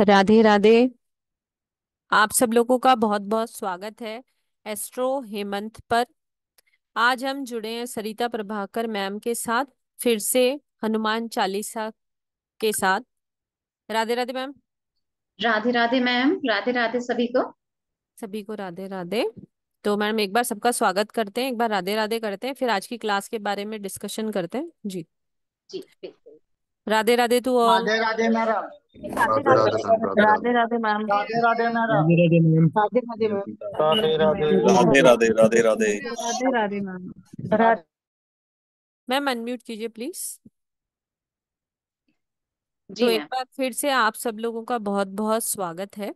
राधे राधे आप सब लोगों का बहुत बहुत स्वागत है एस्ट्रो हेमंत पर आज हम जुड़े हैं सरिता प्रभाकर मैम के साथ फिर से हनुमान चालीसा के साथ राधे राधे मैम राधे राधे मैम राधे राधे सभी को सभी को राधे राधे तो मैम एक बार सबका स्वागत करते हैं एक बार राधे राधे करते हैं फिर आज की क्लास के बारे में डिस्कशन करते हैं जी जी Radhe Radhe to all Radhe Radhe madam Radhe Radhe Radhe ma'am Radhe Radhe ma'am Radhe Radhe ma'am Radhe Radhe Radhe Radhe Radhe Radhe Radhe ma'am ma'am unmute कीजिए प्लीज तो एक बार फिर से आप सब लोगों का बहुत बहुत स्वागत है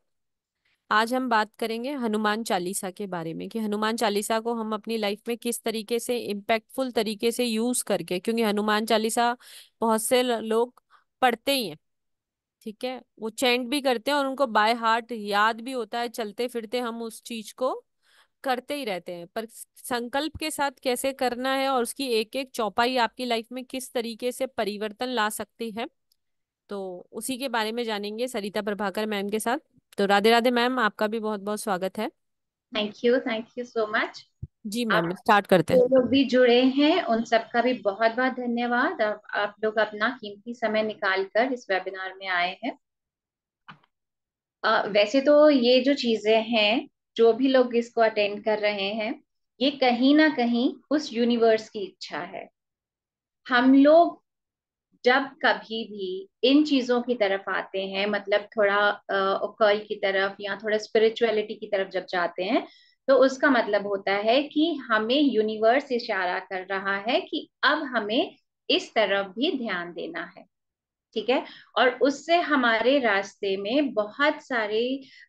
आज हम बात करेंगे हनुमान चालीसा के बारे में कि हनुमान चालीसा को हम अपनी लाइफ में किस तरीके से इम्पैक्टफुल तरीके से यूज करके क्योंकि हनुमान चालीसा बहुत से लोग पढ़ते ही हैं ठीक है वो चैंट भी करते हैं और उनको बाय हार्ट याद भी होता है चलते फिरते हम उस चीज को करते ही रहते हैं पर संकल्प के साथ कैसे करना है और उसकी एक एक चौपाई आपकी लाइफ में किस तरीके से परिवर्तन ला सकती है तो उसी के बारे में जानेंगे सरिता प्रभाकर मैम के साथ तो राधे राधे मैम आपका भी बहुत बहुत स्वागत है thank you thank you so much जी मैम स्टार्ट करते हैं लोग भी जुड़े हैं उन सबका भी बहुत बहुत धन्यवाद आप, आप लोग अपना कीमती समय निकाल कर इस वेबिनार में आए हैं आ, वैसे तो ये जो चीजें हैं जो भी लोग इसको अटेंड कर रहे हैं ये कहीं ना कहीं उस यूनिवर्स की इच्छा है हम लोग जब कभी भी इन चीजों की तरफ आते हैं मतलब थोड़ा ओकल की तरफ या थोड़ा स्पिरिचुअलिटी की तरफ जब जाते हैं तो उसका मतलब होता है कि हमें यूनिवर्स इशारा कर रहा है कि अब हमें इस तरफ भी ध्यान देना है ठीक है और उससे हमारे रास्ते में बहुत सारे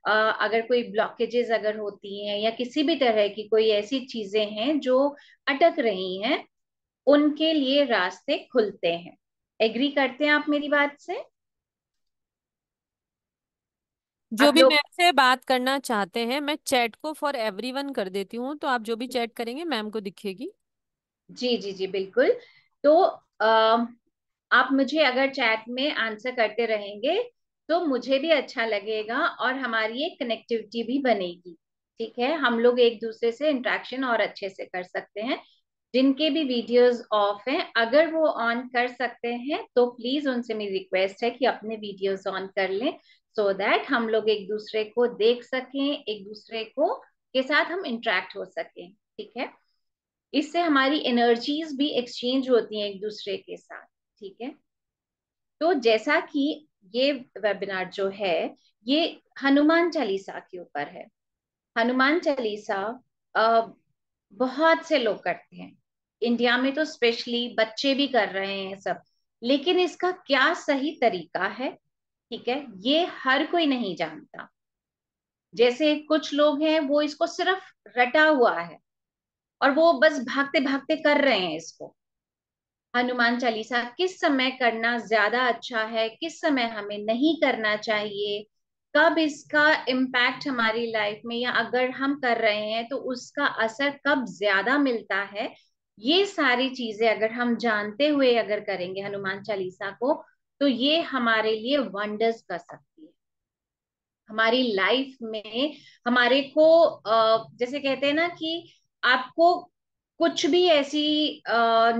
आ, अगर कोई ब्लॉकेजेस अगर होती हैं या किसी भी तरह की कोई ऐसी चीजें हैं जो अटक रही हैं उनके लिए रास्ते खुलते हैं एग्री करते हैं आप मेरी बात से जो भी मैम से बात करना चाहते हैं मैं चैट को फॉर एवरीवन कर देती हूँ तो आप जो भी चैट करेंगे मैम को दिखेगी जी जी जी बिल्कुल तो आ, आप मुझे अगर चैट में आंसर करते रहेंगे तो मुझे भी अच्छा लगेगा और हमारी एक कनेक्टिविटी भी बनेगी ठीक है हम लोग एक दूसरे से इंट्रैक्शन और अच्छे से कर सकते हैं जिनके भी वीडियोस ऑफ हैं अगर वो ऑन कर सकते हैं तो प्लीज उनसे मेरी रिक्वेस्ट है कि अपने वीडियोस ऑन कर लें सो so दैट हम लोग एक दूसरे को देख सकें एक दूसरे को के साथ हम इंटरेक्ट हो सकें ठीक है इससे हमारी एनर्जीज भी एक्सचेंज होती हैं एक दूसरे के साथ ठीक है तो जैसा कि ये वेबिनार जो है ये हनुमान चालीसा के ऊपर है हनुमान चालीसा बहुत से लोग करते हैं इंडिया में तो स्पेशली बच्चे भी कर रहे हैं सब लेकिन इसका क्या सही तरीका है ठीक है ये हर कोई नहीं जानता जैसे कुछ लोग हैं वो इसको सिर्फ रटा हुआ है और वो बस भागते भागते कर रहे हैं इसको हनुमान चालीसा किस समय करना ज्यादा अच्छा है किस समय हमें नहीं करना चाहिए कब इसका इम्पैक्ट हमारी लाइफ में या अगर हम कर रहे हैं तो उसका असर कब ज्यादा मिलता है ये सारी चीजें अगर हम जानते हुए अगर करेंगे हनुमान चालीसा को तो ये हमारे लिए वंडर्स कर सकती है हमारी लाइफ में हमारे को जैसे कहते हैं ना कि आपको कुछ भी ऐसी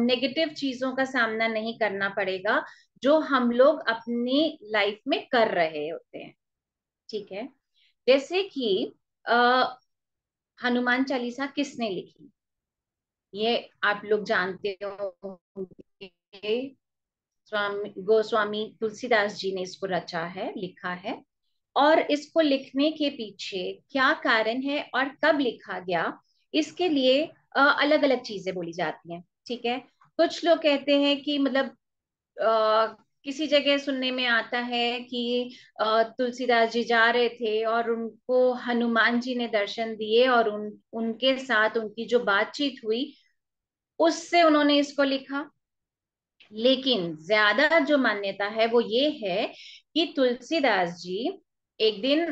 नेगेटिव चीजों का सामना नहीं करना पड़ेगा जो हम लोग अपनी लाइफ में कर रहे होते हैं ठीक है जैसे कि हनुमान चालीसा किसने लिखी ये आप लोग जानते हो स्वामी गोस्वामी तुलसीदास जी ने इसको रचा है लिखा है और इसको लिखने के पीछे क्या कारण है और कब लिखा गया इसके लिए अलग अलग चीजें बोली जाती हैं ठीक है कुछ लोग कहते हैं कि मतलब किसी जगह सुनने में आता है कि तुलसीदास जी जा रहे थे और उनको हनुमान जी ने दर्शन दिए और उन उनके साथ उनकी जो बातचीत हुई उससे उन्होंने इसको लिखा लेकिन ज्यादा जो मान्यता है वो ये है कि तुलसीदास जी एक दिन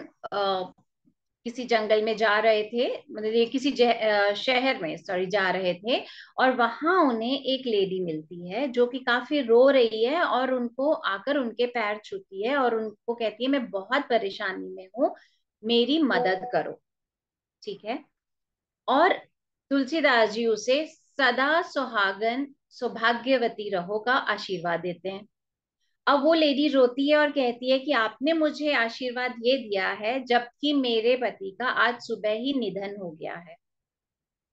किसी जंगल में जा रहे थे मतलब ये किसी शहर में सॉरी जा रहे थे और वहां उन्हें एक लेडी मिलती है जो कि काफी रो रही है और उनको आकर उनके पैर छूती है और उनको कहती है मैं बहुत परेशानी में हूँ मेरी मदद करो ठीक है और तुलसीदास जी उसे सदा सुहागन सौभाग्यवती रहो का आशीर्वाद देते हैं अब वो लेडी रोती है और कहती है कि आपने मुझे आशीर्वाद ये दिया है जबकि मेरे पति का आज सुबह ही निधन हो गया है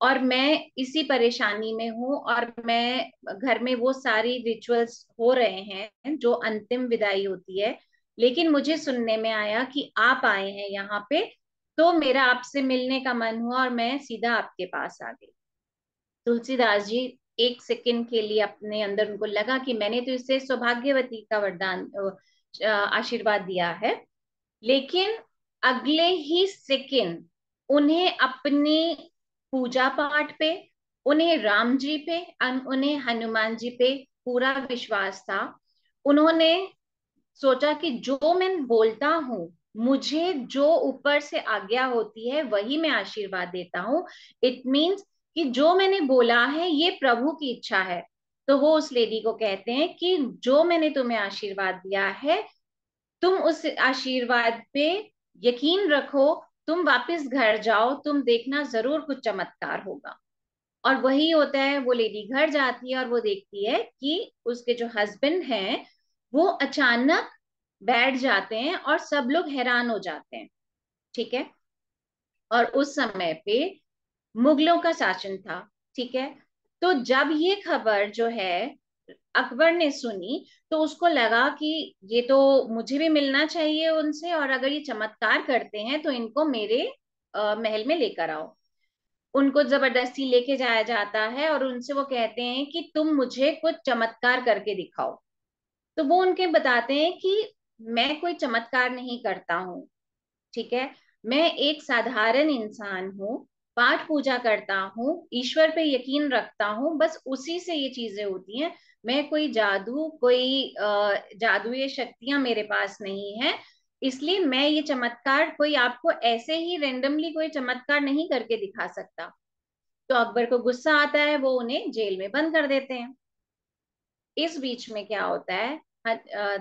और मैं इसी परेशानी में हूँ और मैं घर में वो सारी रिचुअल्स हो रहे हैं जो अंतिम विदाई होती है लेकिन मुझे सुनने में आया कि आप आए हैं यहाँ पे तो मेरा आपसे मिलने का मन हुआ और मैं सीधा आपके पास आ गई तुलसीदास जी एक सेकंड के लिए अपने अंदर उनको लगा कि मैंने तो इसे सौभाग्यवती का वरदान आशीर्वाद दिया है लेकिन अगले ही सेकंड उन्हें अपनी पूजा पाठ पे उन्हें राम जी पे उन्हें हनुमान जी पे पूरा विश्वास था उन्होंने सोचा कि जो मैं बोलता हूँ मुझे जो ऊपर से आज्ञा होती है वही मैं आशीर्वाद देता हूँ इट मीन्स कि जो मैंने बोला है ये प्रभु की इच्छा है तो वो उस लेडी को कहते हैं कि जो मैंने तुम्हें आशीर्वाद दिया है तुम उस आशीर्वाद पे यकीन रखो तुम वापस घर जाओ तुम देखना जरूर कुछ चमत्कार होगा और वही होता है वो लेडी घर जाती है और वो देखती है कि उसके जो हस्बैंड हैं वो अचानक बैठ जाते हैं और सब लोग हैरान हो जाते हैं ठीक है और उस समय पे मुगलों का शासन था ठीक है तो जब ये खबर जो है अकबर ने सुनी तो उसको लगा कि ये तो मुझे भी मिलना चाहिए उनसे और अगर ये चमत्कार करते हैं तो इनको मेरे आ, महल में लेकर आओ उनको जबरदस्ती लेके जाया जाता है और उनसे वो कहते हैं कि तुम मुझे कुछ चमत्कार करके दिखाओ तो वो उनके बताते हैं कि मैं कोई चमत्कार नहीं करता हूँ ठीक है मैं एक साधारण इंसान हूँ पाठ पूजा करता हूँ ईश्वर पे यकीन रखता हूँ बस उसी से ये चीजें होती हैं मैं कोई जादू कोई जादू ये शक्तियां मेरे पास नहीं है इसलिए मैं ये चमत्कार कोई आपको ऐसे ही रेंडमली कोई चमत्कार नहीं करके दिखा सकता तो अकबर को गुस्सा आता है वो उन्हें जेल में बंद कर देते हैं इस बीच में क्या होता है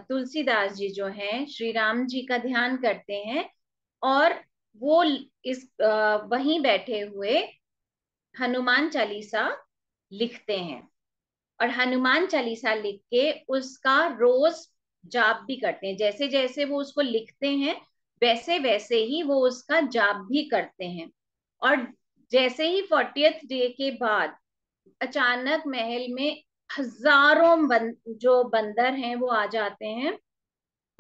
तुलसीदास जी जो हैं श्री राम जी का ध्यान करते हैं और वो इस वहीं बैठे हुए हनुमान चालीसा लिखते हैं और हनुमान चालीसा लिख के उसका रोज जाप भी करते हैं जैसे जैसे वो उसको लिखते हैं वैसे वैसे ही वो उसका जाप भी करते हैं और जैसे ही फोर्टियथ डे के बाद अचानक महल में हजारों बन, जो बंदर हैं वो आ जाते हैं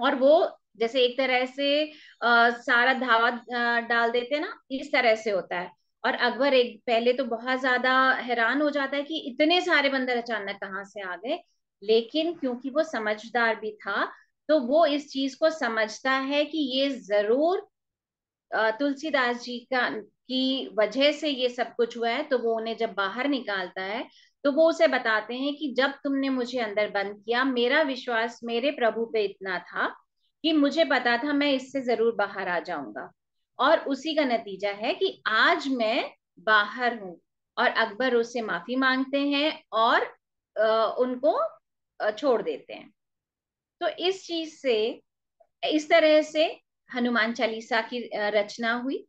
और वो जैसे एक तरह से आ, सारा धावा डाल देते ना इस तरह से होता है और अकबर एक पहले तो बहुत ज्यादा हैरान हो जाता है कि इतने सारे बंदर अचानक कहाँ से आ गए लेकिन क्योंकि वो समझदार भी था तो वो इस चीज को समझता है कि ये जरूर तुलसीदास जी का की वजह से ये सब कुछ हुआ है तो वो उन्हें जब बाहर निकालता है तो वो उसे बताते हैं कि जब तुमने मुझे अंदर बंद किया मेरा विश्वास मेरे प्रभु पे इतना था कि मुझे पता था मैं इससे जरूर बाहर आ जाऊंगा और उसी का नतीजा है कि आज मैं बाहर हूं और अकबर उससे माफी मांगते हैं और उनको छोड़ देते हैं तो इस चीज से इस तरह से हनुमान चालीसा की रचना हुई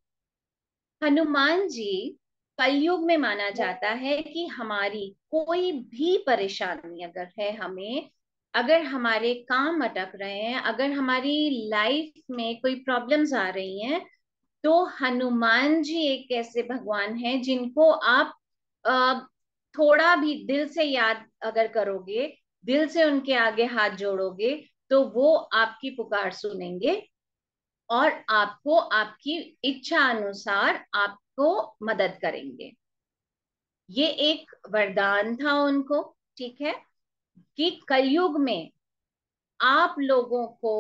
हनुमान जी कलयुग में माना जाता है कि हमारी कोई भी परेशानी अगर है हमें अगर हमारे काम अटक रहे हैं अगर हमारी लाइफ में कोई प्रॉब्लम्स आ रही हैं तो हनुमान जी एक ऐसे भगवान हैं जिनको आप थोड़ा भी दिल से याद अगर करोगे दिल से उनके आगे हाथ जोड़ोगे तो वो आपकी पुकार सुनेंगे और आपको आपकी इच्छा अनुसार आपको मदद करेंगे ये एक वरदान था उनको ठीक है कि कलयुग में आप लोगों को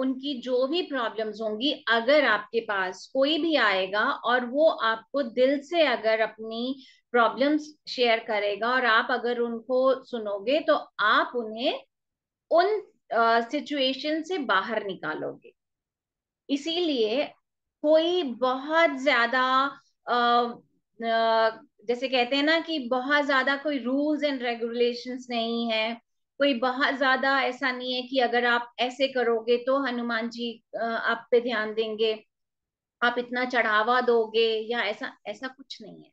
उनकी जो भी प्रॉब्लम्स होंगी अगर आपके पास कोई भी आएगा और वो आपको दिल से अगर अपनी प्रॉब्लम्स शेयर करेगा और आप अगर उनको सुनोगे तो आप उन्हें उन सिचुएशन से बाहर निकालोगे इसीलिए कोई बहुत ज्यादा जैसे कहते हैं ना कि बहुत ज्यादा कोई रूल्स एंड रेगुलेशंस नहीं है कोई बहुत ज्यादा ऐसा नहीं है कि अगर आप ऐसे करोगे तो हनुमान जी आप पे ध्यान देंगे आप इतना चढ़ावा दोगे या ऐसा ऐसा कुछ नहीं है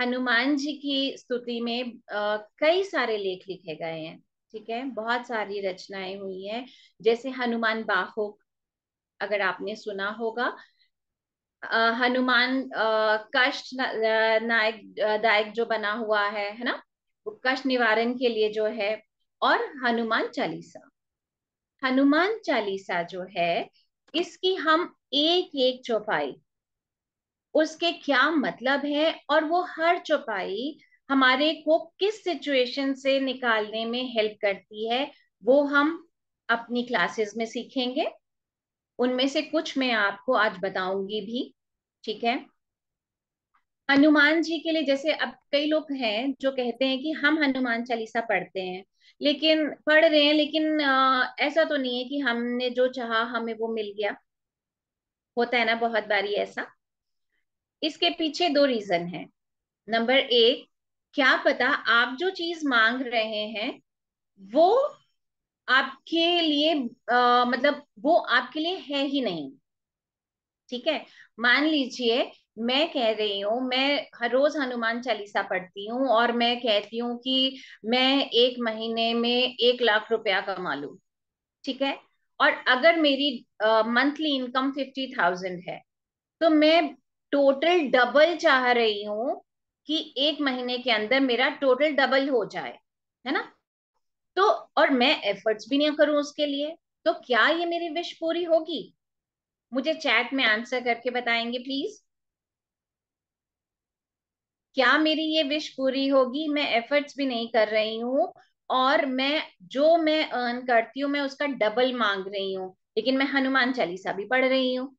हनुमान जी की स्तुति में आ, कई सारे लेख लिखे गए हैं ठीक है बहुत सारी रचनाएं हुई हैं जैसे हनुमान बाहुक अगर आपने सुना होगा हनुमान कष्ट नायक दायक जो बना हुआ है है ना कष्ट निवारण के लिए जो है और हनुमान चालीसा हनुमान चालीसा जो है इसकी हम एक एक चौपाई उसके क्या मतलब है और वो हर चौपाई हमारे को किस सिचुएशन से निकालने में हेल्प करती है वो हम अपनी क्लासेस में सीखेंगे उनमें से कुछ मैं आपको आज बताऊंगी भी ठीक है हनुमान जी के लिए जैसे अब कई लोग हैं जो कहते हैं कि हम हनुमान चालीसा पढ़ते हैं लेकिन पढ़ रहे हैं लेकिन आ, ऐसा तो नहीं है कि हमने जो चाहा हमें वो मिल गया होता है ना बहुत बारी ऐसा इसके पीछे दो रीजन है नंबर एक क्या पता आप जो चीज मांग रहे हैं वो आपके लिए आ, मतलब वो आपके लिए है ही नहीं ठीक है मान लीजिए मैं कह रही हूँ मैं हर रोज हनुमान चालीसा पढ़ती हूँ और मैं कहती हूँ कि मैं एक महीने में एक लाख रुपया कमा लू ठीक है और अगर मेरी मंथली इनकम फिफ्टी थाउजेंड है तो मैं टोटल डबल चाह रही हूँ कि एक महीने के अंदर मेरा टोटल डबल हो जाए है ना तो और मैं एफर्ट्स भी नहीं करूं उसके लिए तो क्या ये मेरी विश पूरी होगी मुझे चैट में आंसर करके बताएंगे प्लीज क्या मेरी ये विश पूरी होगी मैं एफर्ट्स भी नहीं कर रही हूं और मैं जो मैं अर्न करती हूँ मैं उसका डबल मांग रही हूँ लेकिन मैं हनुमान चालीसा भी पढ़ रही हूँ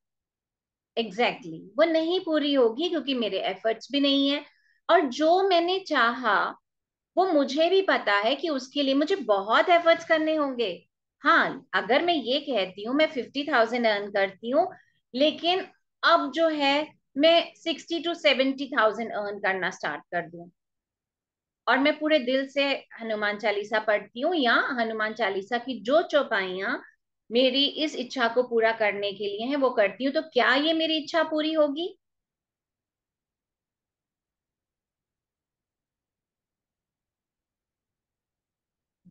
एग्जैक्टली exactly. वो नहीं पूरी होगी क्योंकि मेरे एफर्ट्स भी नहीं है और जो मैंने चाहा वो मुझे भी पता है कि उसके लिए मुझे बहुत एफर्ट्स करने होंगे हाँ अगर मैं ये कहती हूँ मैं फिफ्टी थाउजेंड अर्न करती हूँ लेकिन अब जो है मैं sixty to seventy thousand earn करना स्टार्ट कर दू और मैं पूरे दिल से हनुमान चालीसा पढ़ती हूँ या हनुमान चालीसा की जो चौपाइया मेरी इस इच्छा को पूरा करने के लिए है वो करती हूँ तो क्या ये मेरी इच्छा पूरी होगी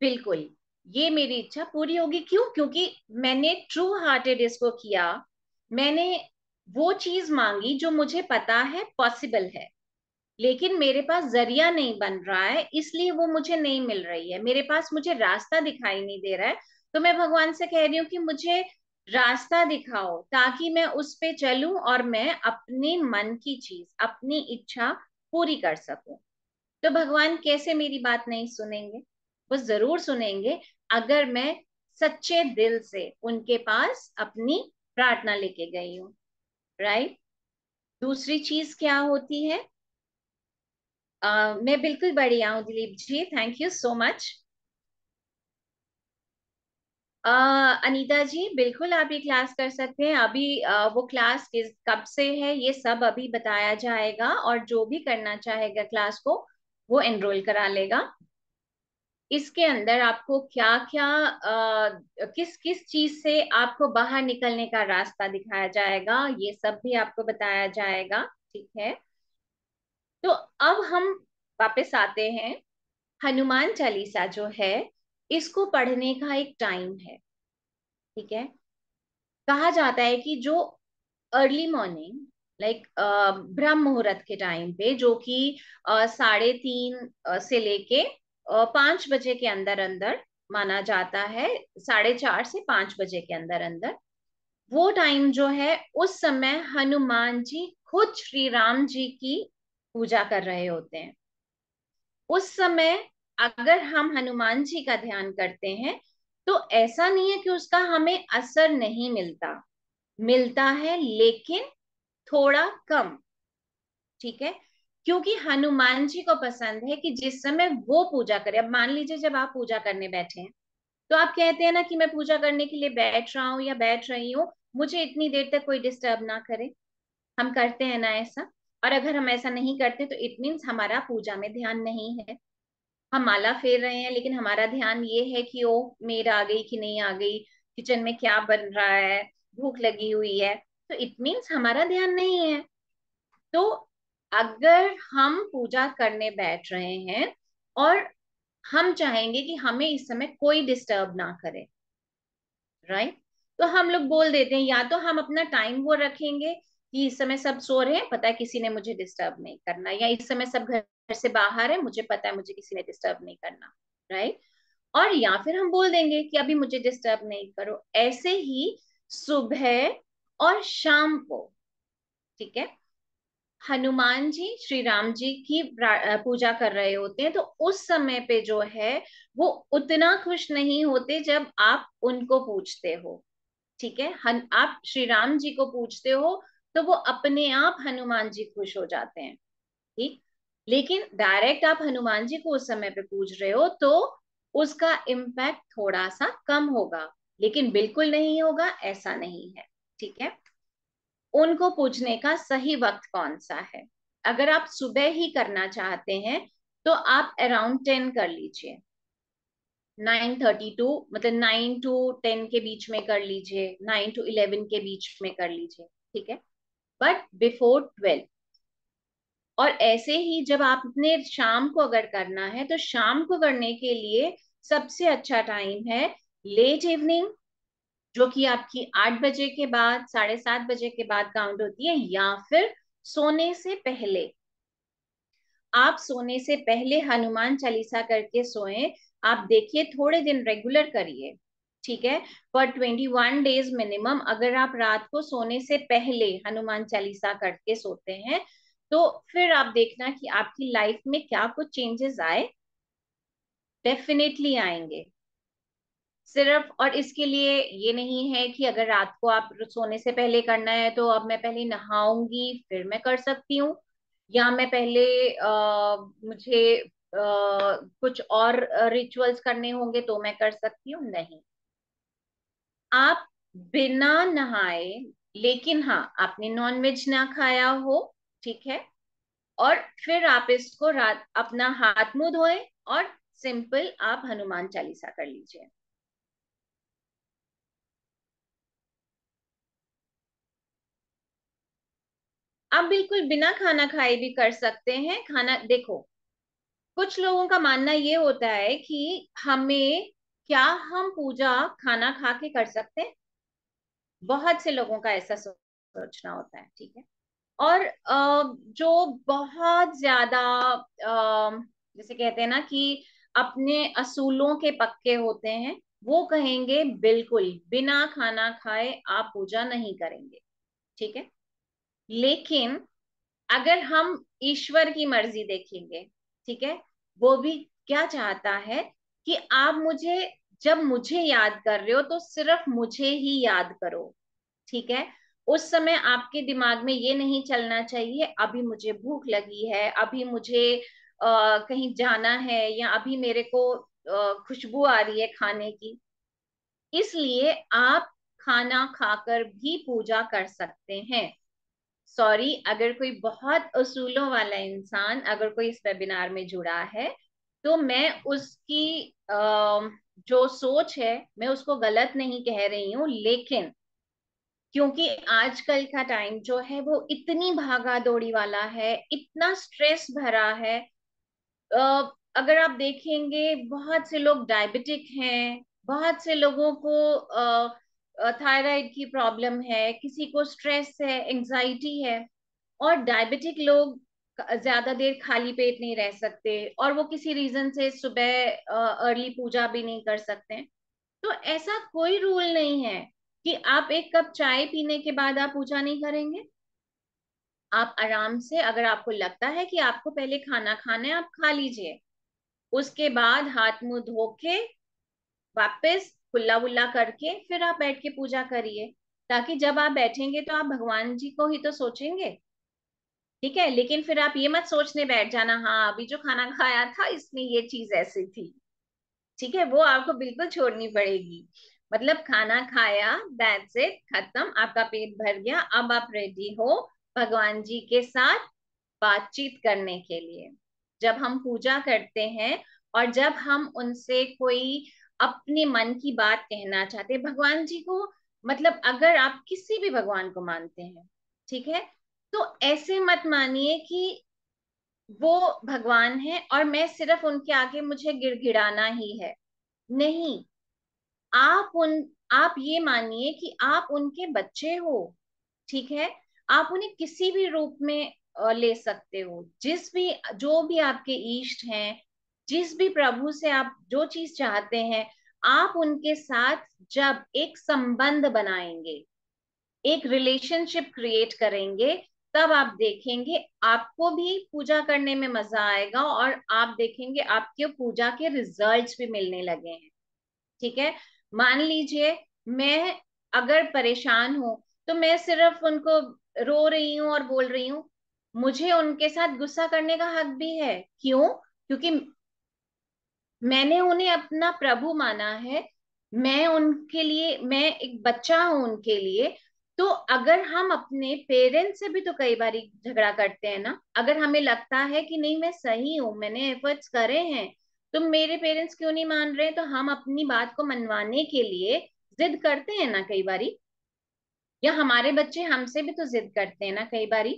बिल्कुल ये मेरी इच्छा पूरी होगी क्यों क्योंकि मैंने ट्रू हार्टेड इसको किया मैंने वो चीज मांगी जो मुझे पता है पॉसिबल है लेकिन मेरे पास जरिया नहीं बन रहा है इसलिए वो मुझे नहीं मिल रही है मेरे पास मुझे रास्ता दिखाई नहीं दे रहा है तो मैं भगवान से कह रही हूँ कि मुझे रास्ता दिखाओ ताकि मैं उस पर चलू और मैं अपने मन की चीज अपनी इच्छा पूरी कर सकू तो भगवान कैसे मेरी बात नहीं सुनेंगे वो जरूर सुनेंगे अगर मैं सच्चे दिल से उनके पास अपनी प्रार्थना लेके गई हूं राइट दूसरी चीज क्या होती है uh, मैं बिल्कुल बढ़िया हूँ Dilip ji thank you so much Anita ji बिल्कुल आप ये क्लास कर सकते हैं अभी uh, वो क्लास किस कब से है ये सब अभी बताया जाएगा और जो भी करना चाहेगा क्लास को वो एनरोल करा लेगा इसके अंदर आपको क्या क्या आ, किस किस चीज से आपको बाहर निकलने का रास्ता दिखाया जाएगा ये सब भी आपको बताया जाएगा ठीक है तो अब हम वापस आते हैं हनुमान चालीसा जो है इसको पढ़ने का एक टाइम है ठीक है कहा जाता है कि जो अर्ली मॉर्निंग लाइक ब्रह्म मुहूर्त के टाइम पे जो कि साढ़े तीन से लेके पांच बजे के अंदर अंदर माना जाता है साढ़े चार से पांच बजे के अंदर अंदर वो टाइम जो है उस समय हनुमान जी खुद श्री राम जी की पूजा कर रहे होते हैं उस समय अगर हम हनुमान जी का ध्यान करते हैं तो ऐसा नहीं है कि उसका हमें असर नहीं मिलता मिलता है लेकिन थोड़ा कम ठीक है क्योंकि हनुमान जी को पसंद है कि जिस समय वो पूजा करे अब मान लीजिए जब आप पूजा करने बैठे हैं तो आप कहते हैं ना कि मैं पूजा करने के लिए बैठ रहा हूँ या बैठ रही हूँ मुझे इतनी देर तक कोई डिस्टर्ब ना करे हम करते हैं ना ऐसा और अगर हम ऐसा नहीं करते तो इट मीन्स हमारा पूजा में ध्यान नहीं है हम माला फेर रहे हैं लेकिन हमारा ध्यान ये है कि ओ मेर आ गई कि नहीं आ गई किचन में क्या बन रहा है भूख लगी हुई है तो इट मीन्स हमारा ध्यान नहीं है तो अगर हम पूजा करने बैठ रहे हैं और हम चाहेंगे कि हमें इस समय कोई डिस्टर्ब ना करे राइट तो हम लोग बोल देते हैं या तो हम अपना टाइम वो रखेंगे कि इस समय सब सो रहे हैं पता है किसी ने मुझे डिस्टर्ब नहीं करना या इस समय सब घर से बाहर है मुझे पता है मुझे किसी ने डिस्टर्ब नहीं करना राइट और या फिर हम बोल देंगे कि अभी मुझे डिस्टर्ब नहीं करो ऐसे ही सुबह और शाम को ठीक है हनुमान जी श्री राम जी की पूजा कर रहे होते हैं तो उस समय पे जो है वो उतना खुश नहीं होते जब आप उनको पूछते हो ठीक है हन, आप श्री राम जी को पूछते हो तो वो अपने आप हनुमान जी खुश हो जाते हैं ठीक लेकिन डायरेक्ट आप हनुमान जी को उस समय पे पूछ रहे हो तो उसका इम्पैक्ट थोड़ा सा कम होगा लेकिन बिल्कुल नहीं होगा ऐसा नहीं है ठीक है उनको पूछने का सही वक्त कौन सा है अगर आप सुबह ही करना चाहते हैं तो आप अराउंड टेन कर लीजिए नाइन थर्टी टू मतलब नाइन टू टेन के बीच में कर लीजिए नाइन टू इलेवन के बीच में कर लीजिए ठीक है बट बिफोर ट्वेल्व और ऐसे ही जब आपने शाम को अगर करना है तो शाम को करने के लिए सबसे अच्छा टाइम है लेट इवनिंग जो कि आपकी आठ बजे के बाद साढ़े सात बजे के बाद काउंट होती है या फिर सोने से पहले आप सोने से पहले हनुमान चालीसा करके सोएं आप देखिए थोड़े दिन रेगुलर करिए ठीक है पर 21 डेज मिनिमम अगर आप रात को सोने से पहले हनुमान चालीसा करके सोते हैं तो फिर आप देखना कि आपकी लाइफ में क्या कुछ चेंजेस आए डेफिनेटली आएंगे सिर्फ और इसके लिए ये नहीं है कि अगर रात को आप सोने से पहले करना है तो अब मैं पहले नहाऊंगी फिर मैं कर सकती हूँ या मैं पहले आ, मुझे आ, कुछ और रिचुअल्स करने होंगे तो मैं कर सकती हूँ नहीं आप बिना नहाए लेकिन हाँ आपने नॉनवेज ना खाया हो ठीक है और फिर आप इसको रात अपना हाथ मुंह धोए और सिंपल आप हनुमान चालीसा कर लीजिए आप बिल्कुल बिना खाना खाए भी कर सकते हैं खाना देखो कुछ लोगों का मानना ये होता है कि हमें क्या हम पूजा खाना खा के कर सकते हैं बहुत से लोगों का ऐसा सोचना होता है ठीक है और जो बहुत ज्यादा जैसे कहते हैं ना कि अपने असूलों के पक्के होते हैं वो कहेंगे बिल्कुल बिना खाना खाए आप पूजा नहीं करेंगे ठीक है लेकिन अगर हम ईश्वर की मर्जी देखेंगे ठीक है वो भी क्या चाहता है कि आप मुझे जब मुझे याद कर रहे हो तो सिर्फ मुझे ही याद करो ठीक है उस समय आपके दिमाग में ये नहीं चलना चाहिए अभी मुझे भूख लगी है अभी मुझे आ, कहीं जाना है या अभी मेरे को खुशबू आ रही है खाने की इसलिए आप खाना खाकर भी पूजा कर सकते हैं सॉरी अगर कोई बहुत असूलों वाला इंसान अगर कोई इस वेबिनार में जुड़ा है तो मैं उसकी जो सोच है मैं उसको गलत नहीं कह रही हूँ लेकिन क्योंकि आजकल का टाइम जो है वो इतनी भागा दौड़ी वाला है इतना स्ट्रेस भरा है अगर आप देखेंगे बहुत से लोग डायबिटिक हैं बहुत से लोगों को अः थायराइड की प्रॉब्लम है किसी को स्ट्रेस है एंजाइटी है और डायबिटिक लोग ज्यादा देर खाली पेट नहीं रह सकते और वो किसी रीजन से सुबह अर्ली पूजा भी नहीं कर सकते तो ऐसा कोई रूल नहीं है कि आप एक कप चाय पीने के बाद आप पूजा नहीं करेंगे आप आराम से अगर आपको लगता है कि आपको पहले खाना खाना है आप खा लीजिए उसके बाद हाथ मुंह धो के वापस खुला वुल्ला करके फिर आप बैठ के पूजा करिए ताकि जब आप बैठेंगे तो आप भगवान जी को ही तो सोचेंगे ठीक है लेकिन फिर आप ये मत सोचने बैठ जाना हाँ अभी जो खाना खाया था इसमें ये चीज ऐसी थी ठीक है वो आपको बिल्कुल छोड़नी पड़ेगी मतलब खाना खाया दैट्स इट खत्म आपका पेट भर गया अब आप रेडी हो भगवान जी के साथ बातचीत करने के लिए जब हम पूजा करते हैं और जब हम उनसे कोई अपने मन की बात कहना चाहते हैं भगवान जी को मतलब अगर आप किसी भी भगवान को मानते हैं ठीक है तो ऐसे मत मानिए कि वो भगवान है और मैं सिर्फ उनके आगे मुझे गिड़गिड़ाना ही है नहीं आप उन आप ये मानिए कि आप उनके बच्चे हो ठीक है आप उन्हें किसी भी रूप में ले सकते हो जिस भी जो भी आपके ईष्ट हैं जिस भी प्रभु से आप जो चीज चाहते हैं आप उनके साथ जब एक संबंध बनाएंगे एक रिलेशनशिप क्रिएट करेंगे तब आप देखेंगे आपको भी पूजा करने में मजा आएगा और आप देखेंगे आपके पूजा के रिजल्ट्स भी मिलने लगे हैं ठीक है मान लीजिए मैं अगर परेशान हूं तो मैं सिर्फ उनको रो रही हूँ और बोल रही हूँ मुझे उनके साथ गुस्सा करने का हक भी है क्यों क्योंकि मैंने उन्हें अपना प्रभु माना है मैं उनके लिए मैं एक बच्चा हूं उनके लिए तो अगर हम अपने पेरेंट्स से भी तो कई बार झगड़ा करते हैं ना अगर हमें लगता है कि नहीं मैं सही हूँ मैंने एफर्ट्स करे हैं तो मेरे पेरेंट्स क्यों नहीं मान रहे तो हम अपनी बात को मनवाने के लिए जिद करते हैं ना कई बारी या हमारे बच्चे हमसे भी तो जिद करते हैं ना कई बारी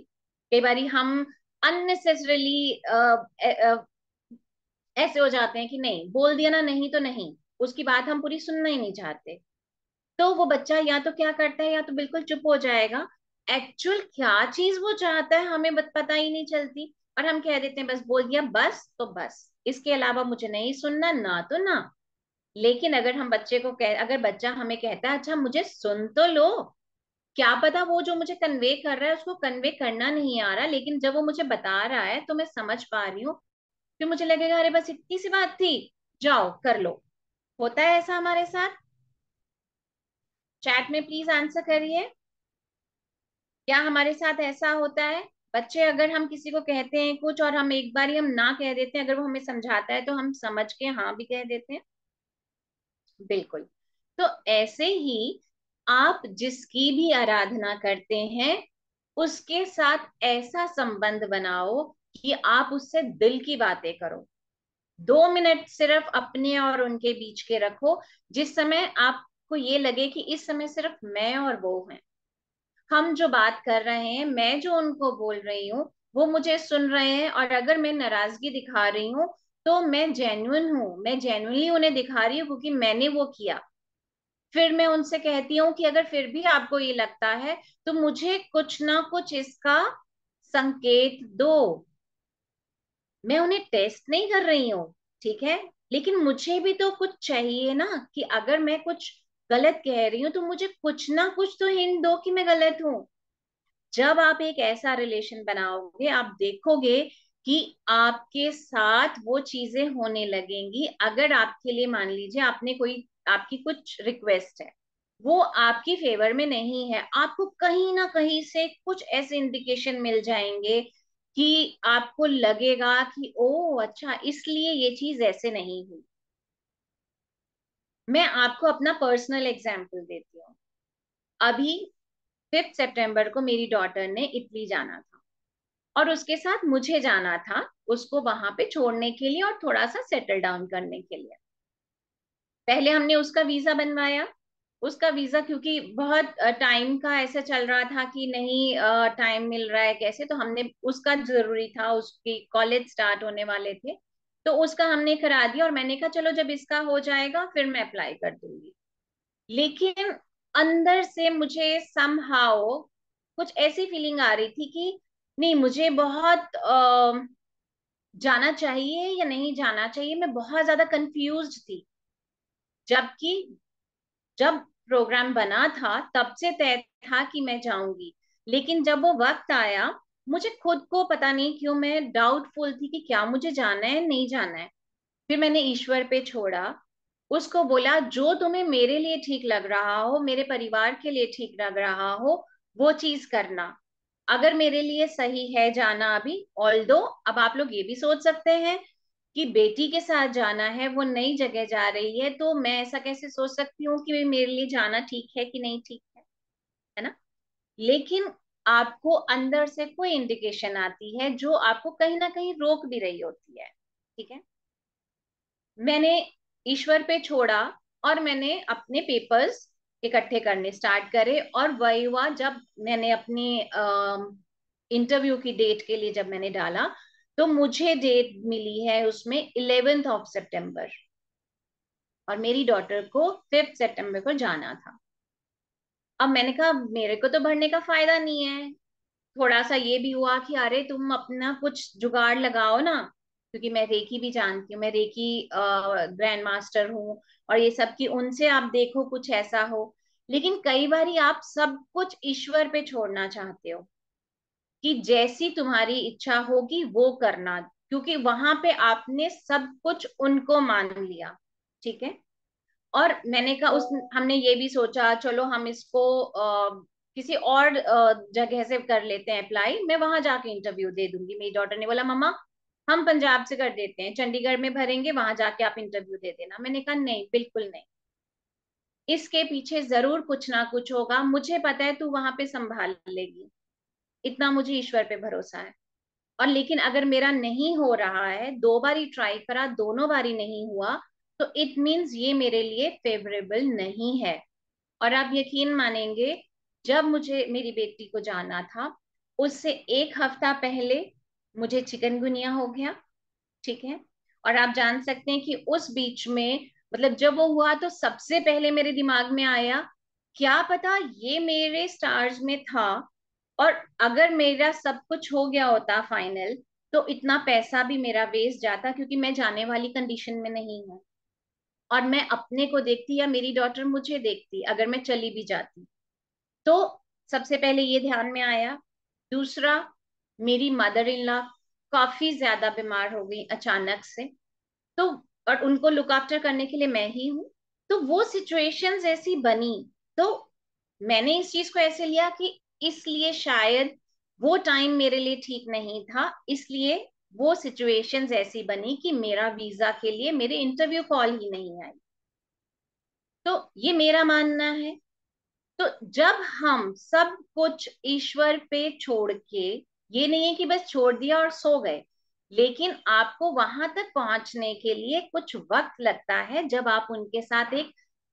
कई बारी हम अननेसेसरली ऐसे हो जाते हैं कि नहीं बोल दिया ना नहीं तो नहीं उसकी बात हम पूरी सुनना ही नहीं चाहते तो वो बच्चा या तो क्या करता है या तो बिल्कुल चुप हो जाएगा एक्चुअल क्या चीज वो चाहता है हमें पता ही नहीं चलती और हम कह देते हैं बस बोल दिया बस तो बस इसके अलावा मुझे नहीं सुनना ना तो ना लेकिन अगर हम बच्चे को कह अगर बच्चा हमें कहता है अच्छा मुझे सुन तो लो क्या पता वो जो मुझे कन्वे कर रहा है उसको कन्वे करना नहीं आ रहा लेकिन जब वो मुझे बता रहा है तो मैं समझ पा रही हूँ फिर मुझे लगेगा अरे बस इतनी सी बात थी जाओ कर लो होता है ऐसा हमारे साथ चैट में प्लीज आंसर करिए क्या हमारे साथ ऐसा होता है बच्चे अगर हम किसी को कहते हैं कुछ और हम एक बार ही हम ना कह देते हैं अगर वो हमें समझाता है तो हम समझ के हाँ भी कह देते हैं बिल्कुल तो ऐसे ही आप जिसकी भी आराधना करते हैं उसके साथ ऐसा संबंध बनाओ कि आप उससे दिल की बातें करो दो मिनट सिर्फ अपने और उनके बीच के रखो जिस समय आपको ये लगे कि इस समय सिर्फ मैं और वो हैं हम जो बात कर रहे हैं मैं जो उनको बोल रही हूँ वो मुझे सुन रहे हैं और अगर मैं नाराजगी दिखा रही हूँ तो मैं जेन्युन हूँ मैं जेन्युनली उन्हें दिखा रही हूँ क्योंकि मैंने वो किया फिर मैं उनसे कहती हूँ कि अगर फिर भी आपको ये लगता है तो मुझे कुछ ना कुछ इसका संकेत दो मैं उन्हें टेस्ट नहीं कर रही हूँ ठीक है लेकिन मुझे भी तो कुछ चाहिए ना कि अगर मैं कुछ गलत कह रही हूँ तो मुझे कुछ ना कुछ तो हिंट दो कि मैं गलत हूँ जब आप एक ऐसा रिलेशन बनाओगे आप देखोगे कि आपके साथ वो चीजें होने लगेंगी अगर आपके लिए मान लीजिए आपने कोई आपकी कुछ रिक्वेस्ट है वो आपकी फेवर में नहीं है आपको कहीं ना कहीं से कुछ ऐसे इंडिकेशन मिल जाएंगे कि आपको लगेगा कि ओ अच्छा इसलिए ये चीज ऐसे नहीं हुई मैं आपको अपना पर्सनल एग्जाम्पल देती हूँ अभी फिफ्थ सितंबर को मेरी डॉटर ने इटली जाना था और उसके साथ मुझे जाना था उसको वहां पे छोड़ने के लिए और थोड़ा सा सेटल डाउन करने के लिए पहले हमने उसका वीजा बनवाया उसका वीजा क्योंकि बहुत टाइम का ऐसा चल रहा था कि नहीं टाइम मिल रहा है कैसे तो हमने उसका जरूरी था उसकी कॉलेज स्टार्ट होने वाले थे तो उसका हमने करा दिया और मैंने कहा चलो जब इसका हो जाएगा फिर मैं अप्लाई कर दूंगी लेकिन अंदर से मुझे सम कुछ ऐसी फीलिंग आ रही थी कि नहीं मुझे बहुत जाना चाहिए या नहीं जाना चाहिए मैं बहुत ज्यादा कंफ्यूज थी जबकि जब प्रोग्राम बना था तब से तय था कि मैं जाऊंगी लेकिन जब वो वक्त आया मुझे खुद को पता नहीं क्यों मैं डाउटफुल थी कि क्या मुझे जाना है नहीं जाना है फिर मैंने ईश्वर पे छोड़ा उसको बोला जो तुम्हें मेरे लिए ठीक लग रहा हो मेरे परिवार के लिए ठीक लग रहा हो वो चीज करना अगर मेरे लिए सही है जाना अभी ऑल दो अब आप लोग ये भी सोच सकते हैं कि बेटी के साथ जाना है वो नई जगह जा रही है तो मैं ऐसा कैसे सोच सकती हूँ कि मेरे लिए जाना ठीक है कि नहीं ठीक है है ना लेकिन आपको अंदर से कोई इंडिकेशन आती है जो आपको कहीं ना कहीं रोक भी रही होती है ठीक है मैंने ईश्वर पे छोड़ा और मैंने अपने पेपर्स इकट्ठे करने स्टार्ट करे और वही हुआ जब मैंने अपने इंटरव्यू की डेट के लिए जब मैंने डाला तो मुझे डेट मिली है उसमें इलेवेंथ ऑफ सितंबर और मेरी डॉटर को फिफ्थ सितंबर को जाना था अब मैंने कहा मेरे को तो भरने का फायदा नहीं है थोड़ा सा ये भी हुआ कि अरे तुम अपना कुछ जुगाड़ लगाओ ना क्योंकि मैं रेकी भी जानती हूँ मैं रेकी ग्रैंड मास्टर हूँ और ये सब की उनसे आप देखो कुछ ऐसा हो लेकिन कई बार आप सब कुछ ईश्वर पे छोड़ना चाहते हो कि जैसी तुम्हारी इच्छा होगी वो करना क्योंकि वहां पे आपने सब कुछ उनको मान लिया ठीक है और मैंने कहा उस हमने ये भी सोचा चलो हम इसको आ, किसी और जगह से कर लेते हैं अप्लाई मैं वहां जाके इंटरव्यू दे दूंगी मेरी डॉटर ने बोला मम्मा हम पंजाब से कर देते हैं चंडीगढ़ में भरेंगे वहां जाके आप इंटरव्यू दे देना मैंने कहा नहीं बिल्कुल नहीं इसके पीछे जरूर कुछ ना कुछ होगा मुझे पता है तू वहां पे संभाल लेगी इतना मुझे ईश्वर पे भरोसा है और लेकिन अगर मेरा नहीं हो रहा है दो बारी ट्राई करा दोनों बारी नहीं हुआ तो इट मीन्स ये मेरे लिए फेवरेबल नहीं है और आप यकीन मानेंगे जब मुझे मेरी बेटी को जाना था उससे एक हफ्ता पहले मुझे चिकनगुनिया हो गया ठीक है और आप जान सकते हैं कि उस बीच में मतलब जब वो हुआ तो सबसे पहले मेरे दिमाग में आया क्या पता ये मेरे स्टार्स में था और अगर मेरा सब कुछ हो गया होता फाइनल तो इतना पैसा भी मेरा वेस्ट जाता क्योंकि मैं जाने वाली कंडीशन में नहीं हूँ और मैं अपने को देखती या मेरी डॉटर मुझे देखती अगर मैं चली भी जाती तो सबसे पहले ये ध्यान में आया दूसरा मेरी मदर इन लॉ काफी ज्यादा बीमार हो गई अचानक से तो और उनको लुक आफ्टर करने के लिए मैं ही हूँ तो वो सिचुएशंस ऐसी बनी तो मैंने इस चीज को ऐसे लिया कि इसलिए शायद वो टाइम मेरे लिए ठीक नहीं था इसलिए वो सिचुएशंस ऐसी बनी कि मेरा वीजा के लिए मेरे इंटरव्यू कॉल ही नहीं आई तो ये मेरा मानना है तो जब हम सब कुछ ईश्वर पे छोड़ के ये नहीं है कि बस छोड़ दिया और सो गए लेकिन आपको वहां तक पहुंचने के लिए कुछ वक्त लगता है जब आप उनके साथ एक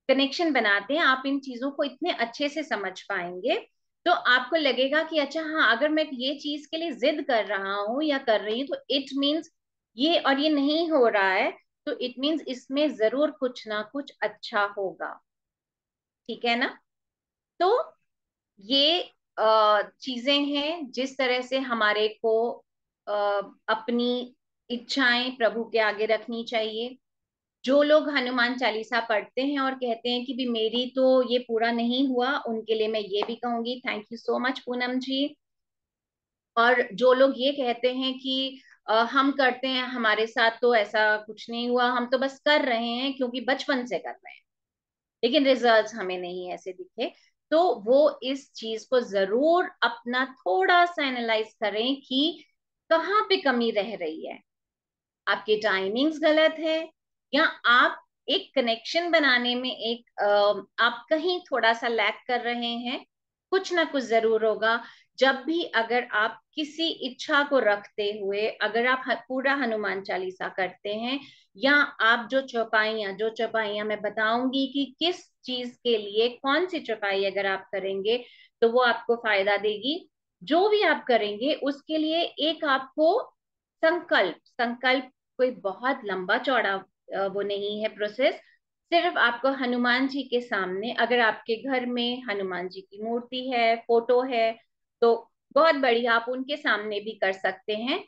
कनेक्शन बनाते हैं आप इन चीजों को इतने अच्छे से समझ पाएंगे तो आपको लगेगा कि अच्छा हाँ अगर मैं ये चीज के लिए जिद कर रहा हूँ या कर रही हूँ तो इट मीन्स ये और ये नहीं हो रहा है तो इट मीन्स इसमें जरूर कुछ ना कुछ अच्छा होगा ठीक है ना तो ये चीजें हैं जिस तरह से हमारे को अपनी इच्छाएं प्रभु के आगे रखनी चाहिए जो लोग हनुमान चालीसा पढ़ते हैं और कहते हैं कि भी मेरी तो ये पूरा नहीं हुआ उनके लिए मैं ये भी कहूंगी thank you so much Poonam ji और जो लोग ये कहते हैं कि आ, हम करते हैं हमारे साथ तो ऐसा कुछ नहीं हुआ हम तो बस कर रहे हैं क्योंकि बचपन से कर रहे हैं लेकिन रिजल्ट्स हमें नहीं ऐसे दिखे तो वो इस चीज को जरूर अपना थोड़ा सा एनालाइज करें कि कहाँ पे कमी रह रही है आपकी टाइमिंग्स गलत है या आप एक कनेक्शन बनाने में एक आप कहीं थोड़ा सा लैक कर रहे हैं कुछ ना कुछ जरूर होगा जब भी अगर आप किसी इच्छा को रखते हुए अगर आप पूरा हनुमान चालीसा करते हैं या आप जो चौपाइया जो चौपाइया मैं बताऊंगी कि किस चीज के लिए कौन सी चौपाई अगर आप करेंगे तो वो आपको फायदा देगी जो भी आप करेंगे उसके लिए एक आपको संकल्प संकल्प कोई बहुत लंबा चौड़ा वो नहीं है प्रोसेस सिर्फ आपको हनुमान जी के सामने अगर आपके घर में हनुमान जी की मूर्ति है फोटो है तो बहुत बड़ी आप उनके सामने भी कर सकते हैं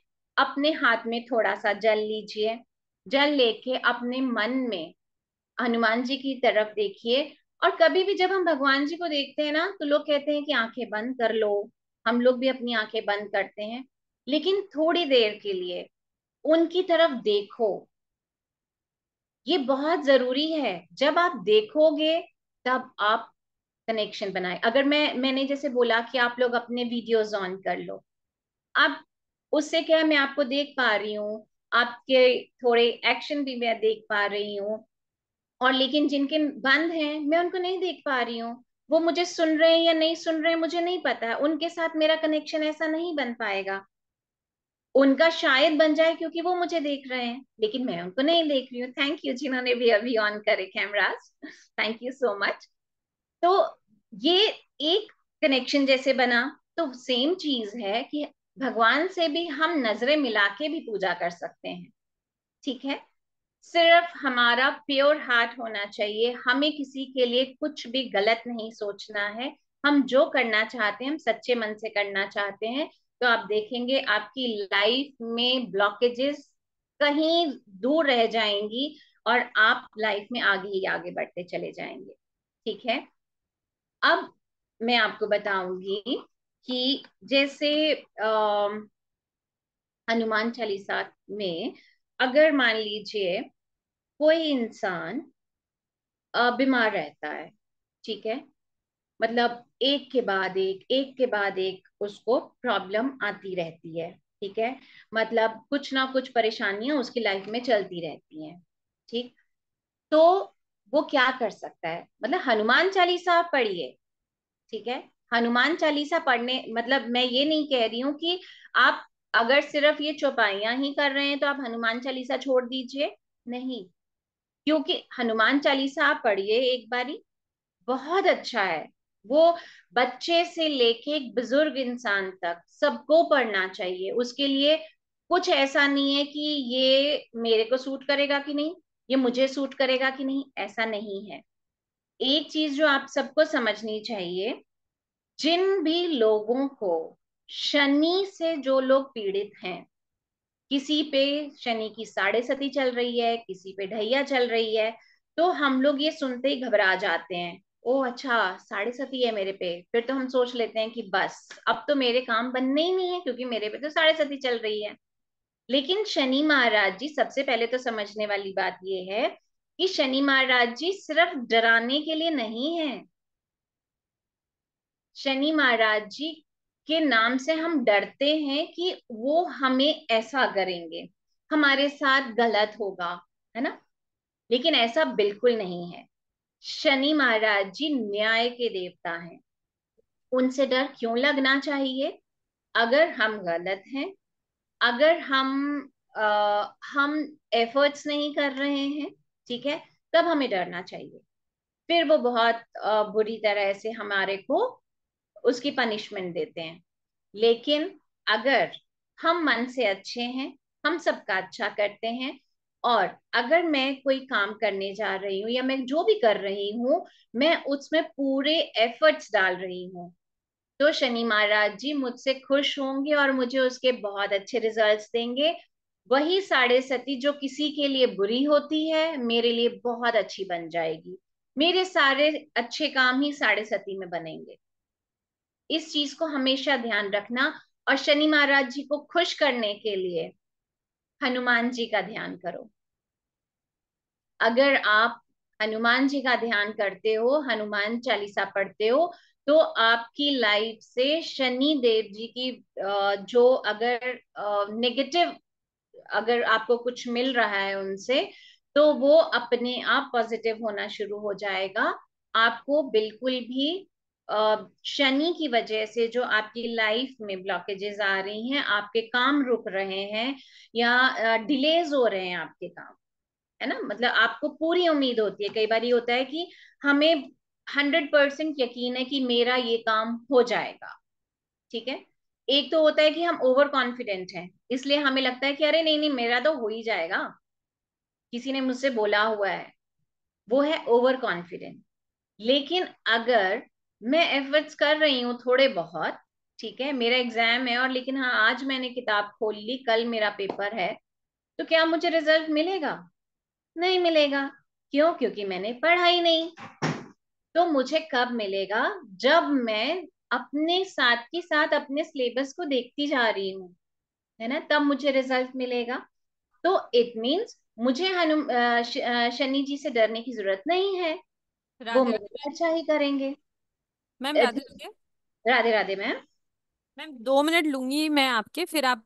अपने हाथ में थोड़ा सा जल लीजिए जल लेके अपने मन में हनुमान जी की तरफ देखिए और कभी भी जब हम भगवान जी को देखते हैं ना तो लोग कहते हैं कि आंखें बंद कर लो हम लोग भी अपनी आंखें बंद करते हैं लेकिन थोड़ी देर के लिए उनकी तरफ देखो ये बहुत जरूरी है जब आप देखोगे तब आप कनेक्शन बनाए अगर मैं मैंने जैसे बोला कि आप लोग अपने वीडियोज ऑन कर लो आप उससे क्या है मैं आपको देख पा रही हूँ आपके थोड़े एक्शन भी मैं देख पा रही हूँ और लेकिन जिनके बंद हैं मैं उनको नहीं देख पा रही हूँ वो मुझे सुन रहे हैं या नहीं सुन रहे हैं मुझे नहीं पता है उनके साथ मेरा कनेक्शन ऐसा नहीं बन पाएगा उनका शायद बन जाए क्योंकि वो मुझे देख रहे हैं लेकिन मैं उनको नहीं देख रही हूँ थैंक यू जिन्होंने भी अभी ऑन करे cameras thank you so much तो ये एक कनेक्शन जैसे बना तो सेम चीज है कि भगवान से भी हम नजरें मिला के भी पूजा कर सकते हैं ठीक है सिर्फ हमारा प्योर हार्ट होना चाहिए हमें किसी के लिए कुछ भी गलत नहीं सोचना है हम जो करना चाहते हैं हम सच्चे मन से करना चाहते हैं तो आप देखेंगे आपकी लाइफ में ब्लॉकेजेस कहीं दूर रह जाएंगी और आप लाइफ में आगे ही आगे बढ़ते चले जाएंगे ठीक है अब मैं आपको बताऊंगी कि जैसे हनुमान चालीसा में अगर मान लीजिए कोई इंसान बीमार रहता है ठीक है मतलब एक के बाद एक एक के बाद एक उसको प्रॉब्लम आती रहती है ठीक है मतलब कुछ ना कुछ परेशानियां उसकी लाइफ में चलती रहती हैं ठीक तो वो क्या कर सकता है मतलब हनुमान चालीसा पढ़िए ठीक है हनुमान चालीसा पढ़ने मतलब मैं ये नहीं कह रही हूँ कि आप अगर सिर्फ ये चौपाइयां ही कर रहे हैं तो आप हनुमान चालीसा छोड़ दीजिए नहीं क्योंकि हनुमान चालीसा आप पढ़िए एक बारी बहुत अच्छा है वो बच्चे से लेके एक बुजुर्ग इंसान तक सबको पढ़ना चाहिए उसके लिए कुछ ऐसा नहीं है कि ये मेरे को सूट करेगा कि नहीं ये मुझे सूट करेगा कि नहीं ऐसा नहीं है एक चीज जो आप सबको समझनी चाहिए जिन भी लोगों को शनि से जो लोग पीड़ित हैं किसी पे शनि की साढ़े सती चल रही है किसी पे ढैया चल रही है तो हम लोग ये सुनते ही घबरा जाते हैं ओ अच्छा साढ़े सात ही है मेरे पे फिर तो हम सोच लेते हैं कि बस अब तो मेरे काम बनने ही नहीं है क्योंकि मेरे पे तो साढ़े सात ही चल रही है लेकिन शनि महाराज जी सबसे पहले तो समझने वाली बात ये है कि शनि महाराज जी सिर्फ डराने के लिए नहीं है शनि महाराज जी के नाम से हम डरते हैं कि वो हमें ऐसा करेंगे हमारे साथ गलत होगा है ना लेकिन ऐसा बिल्कुल नहीं है शनि महाराज जी न्याय के देवता हैं उनसे डर क्यों लगना चाहिए अगर हम गलत हैं अगर हम आ, हम एफर्ट्स नहीं कर रहे हैं ठीक है तब हमें डरना चाहिए फिर वो बहुत आ, बुरी तरह से हमारे को उसकी पनिशमेंट देते हैं लेकिन अगर हम मन से अच्छे हैं हम सबका अच्छा करते हैं और अगर मैं कोई काम करने जा रही हूँ या मैं जो भी कर रही हूँ मैं उसमें पूरे एफर्ट्स डाल रही हूँ तो शनि महाराज जी मुझसे खुश होंगे और मुझे उसके बहुत अच्छे रिजल्ट्स देंगे वही साढ़े सती जो किसी के लिए बुरी होती है मेरे लिए बहुत अच्छी बन जाएगी मेरे सारे अच्छे काम ही साढ़े सती में बनेंगे इस चीज को हमेशा ध्यान रखना और शनि महाराज जी को खुश करने के लिए हनुमान जी का ध्यान करो अगर आप हनुमान जी का ध्यान करते हो हनुमान चालीसा पढ़ते हो तो आपकी लाइफ से शनि देव जी की जो अगर नेगेटिव अगर आपको कुछ मिल रहा है उनसे तो वो अपने आप पॉजिटिव होना शुरू हो जाएगा आपको बिल्कुल भी शनि की वजह से जो आपकी लाइफ में ब्लॉकेजेस आ रही हैं आपके काम रुक रहे हैं या डिलेज हो रहे हैं आपके काम है ना मतलब आपको पूरी उम्मीद होती है कई बार ये होता है कि हमें हंड्रेड परसेंट यकीन है कि मेरा ये काम हो जाएगा ठीक है एक तो होता है कि हम ओवर कॉन्फिडेंट हैं इसलिए हमें लगता है कि अरे नहीं नहीं मेरा तो हो ही जाएगा किसी ने मुझसे बोला हुआ है वो है ओवर कॉन्फिडेंट लेकिन अगर मैं एफर्ट्स कर रही हूँ थोड़े बहुत ठीक है मेरा एग्जाम है और लेकिन हाँ आज मैंने किताब खोल ली कल मेरा पेपर है तो क्या मुझे रिजल्ट मिलेगा नहीं मिलेगा क्यों क्योंकि मैंने पढ़ा ही नहीं तो मुझे कब मिलेगा जब मैं अपने साथ के साथ अपने सिलेबस को देखती जा रही हूँ है ना तब मुझे रिजल्ट मिलेगा तो इट मीन्स मुझे हनु शनि जी से डरने की जरूरत नहीं है वो मेरा अच्छा ही करेंगे ma'am Radhe Radhe Radhe Radhe ma'am ma'am दो मिनट लूंगी मैं आपके फिर आप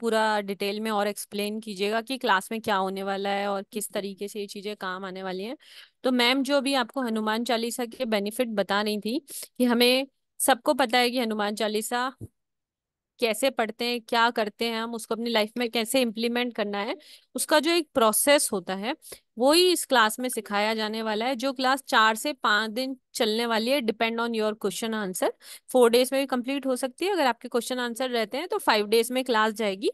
पूरा डिटेल में और एक्सप्लेन कीजिएगा कि क्लास में क्या होने वाला है और किस हम्म। तरीके से ये चीजें काम आने वाली हैं तो मैम जो अभी आपको हनुमान चालीसा के बेनिफिट बता रही थी कि हमें सबको पता है कि हनुमान चालीसा कैसे पढ़ते हैं क्या करते हैं हम उसको अपनी लाइफ में कैसे इम्प्लीमेंट करना है उसका जो एक प्रोसेस होता है वही इस क्लास में सिखाया जाने वाला है जो क्लास चार से पांच दिन चलने वाली है depend on your question answer four days में भी कंप्लीट हो सकती है अगर आपके क्वेश्चन आंसर रहते हैं तो फाइव डेज में क्लास जाएगी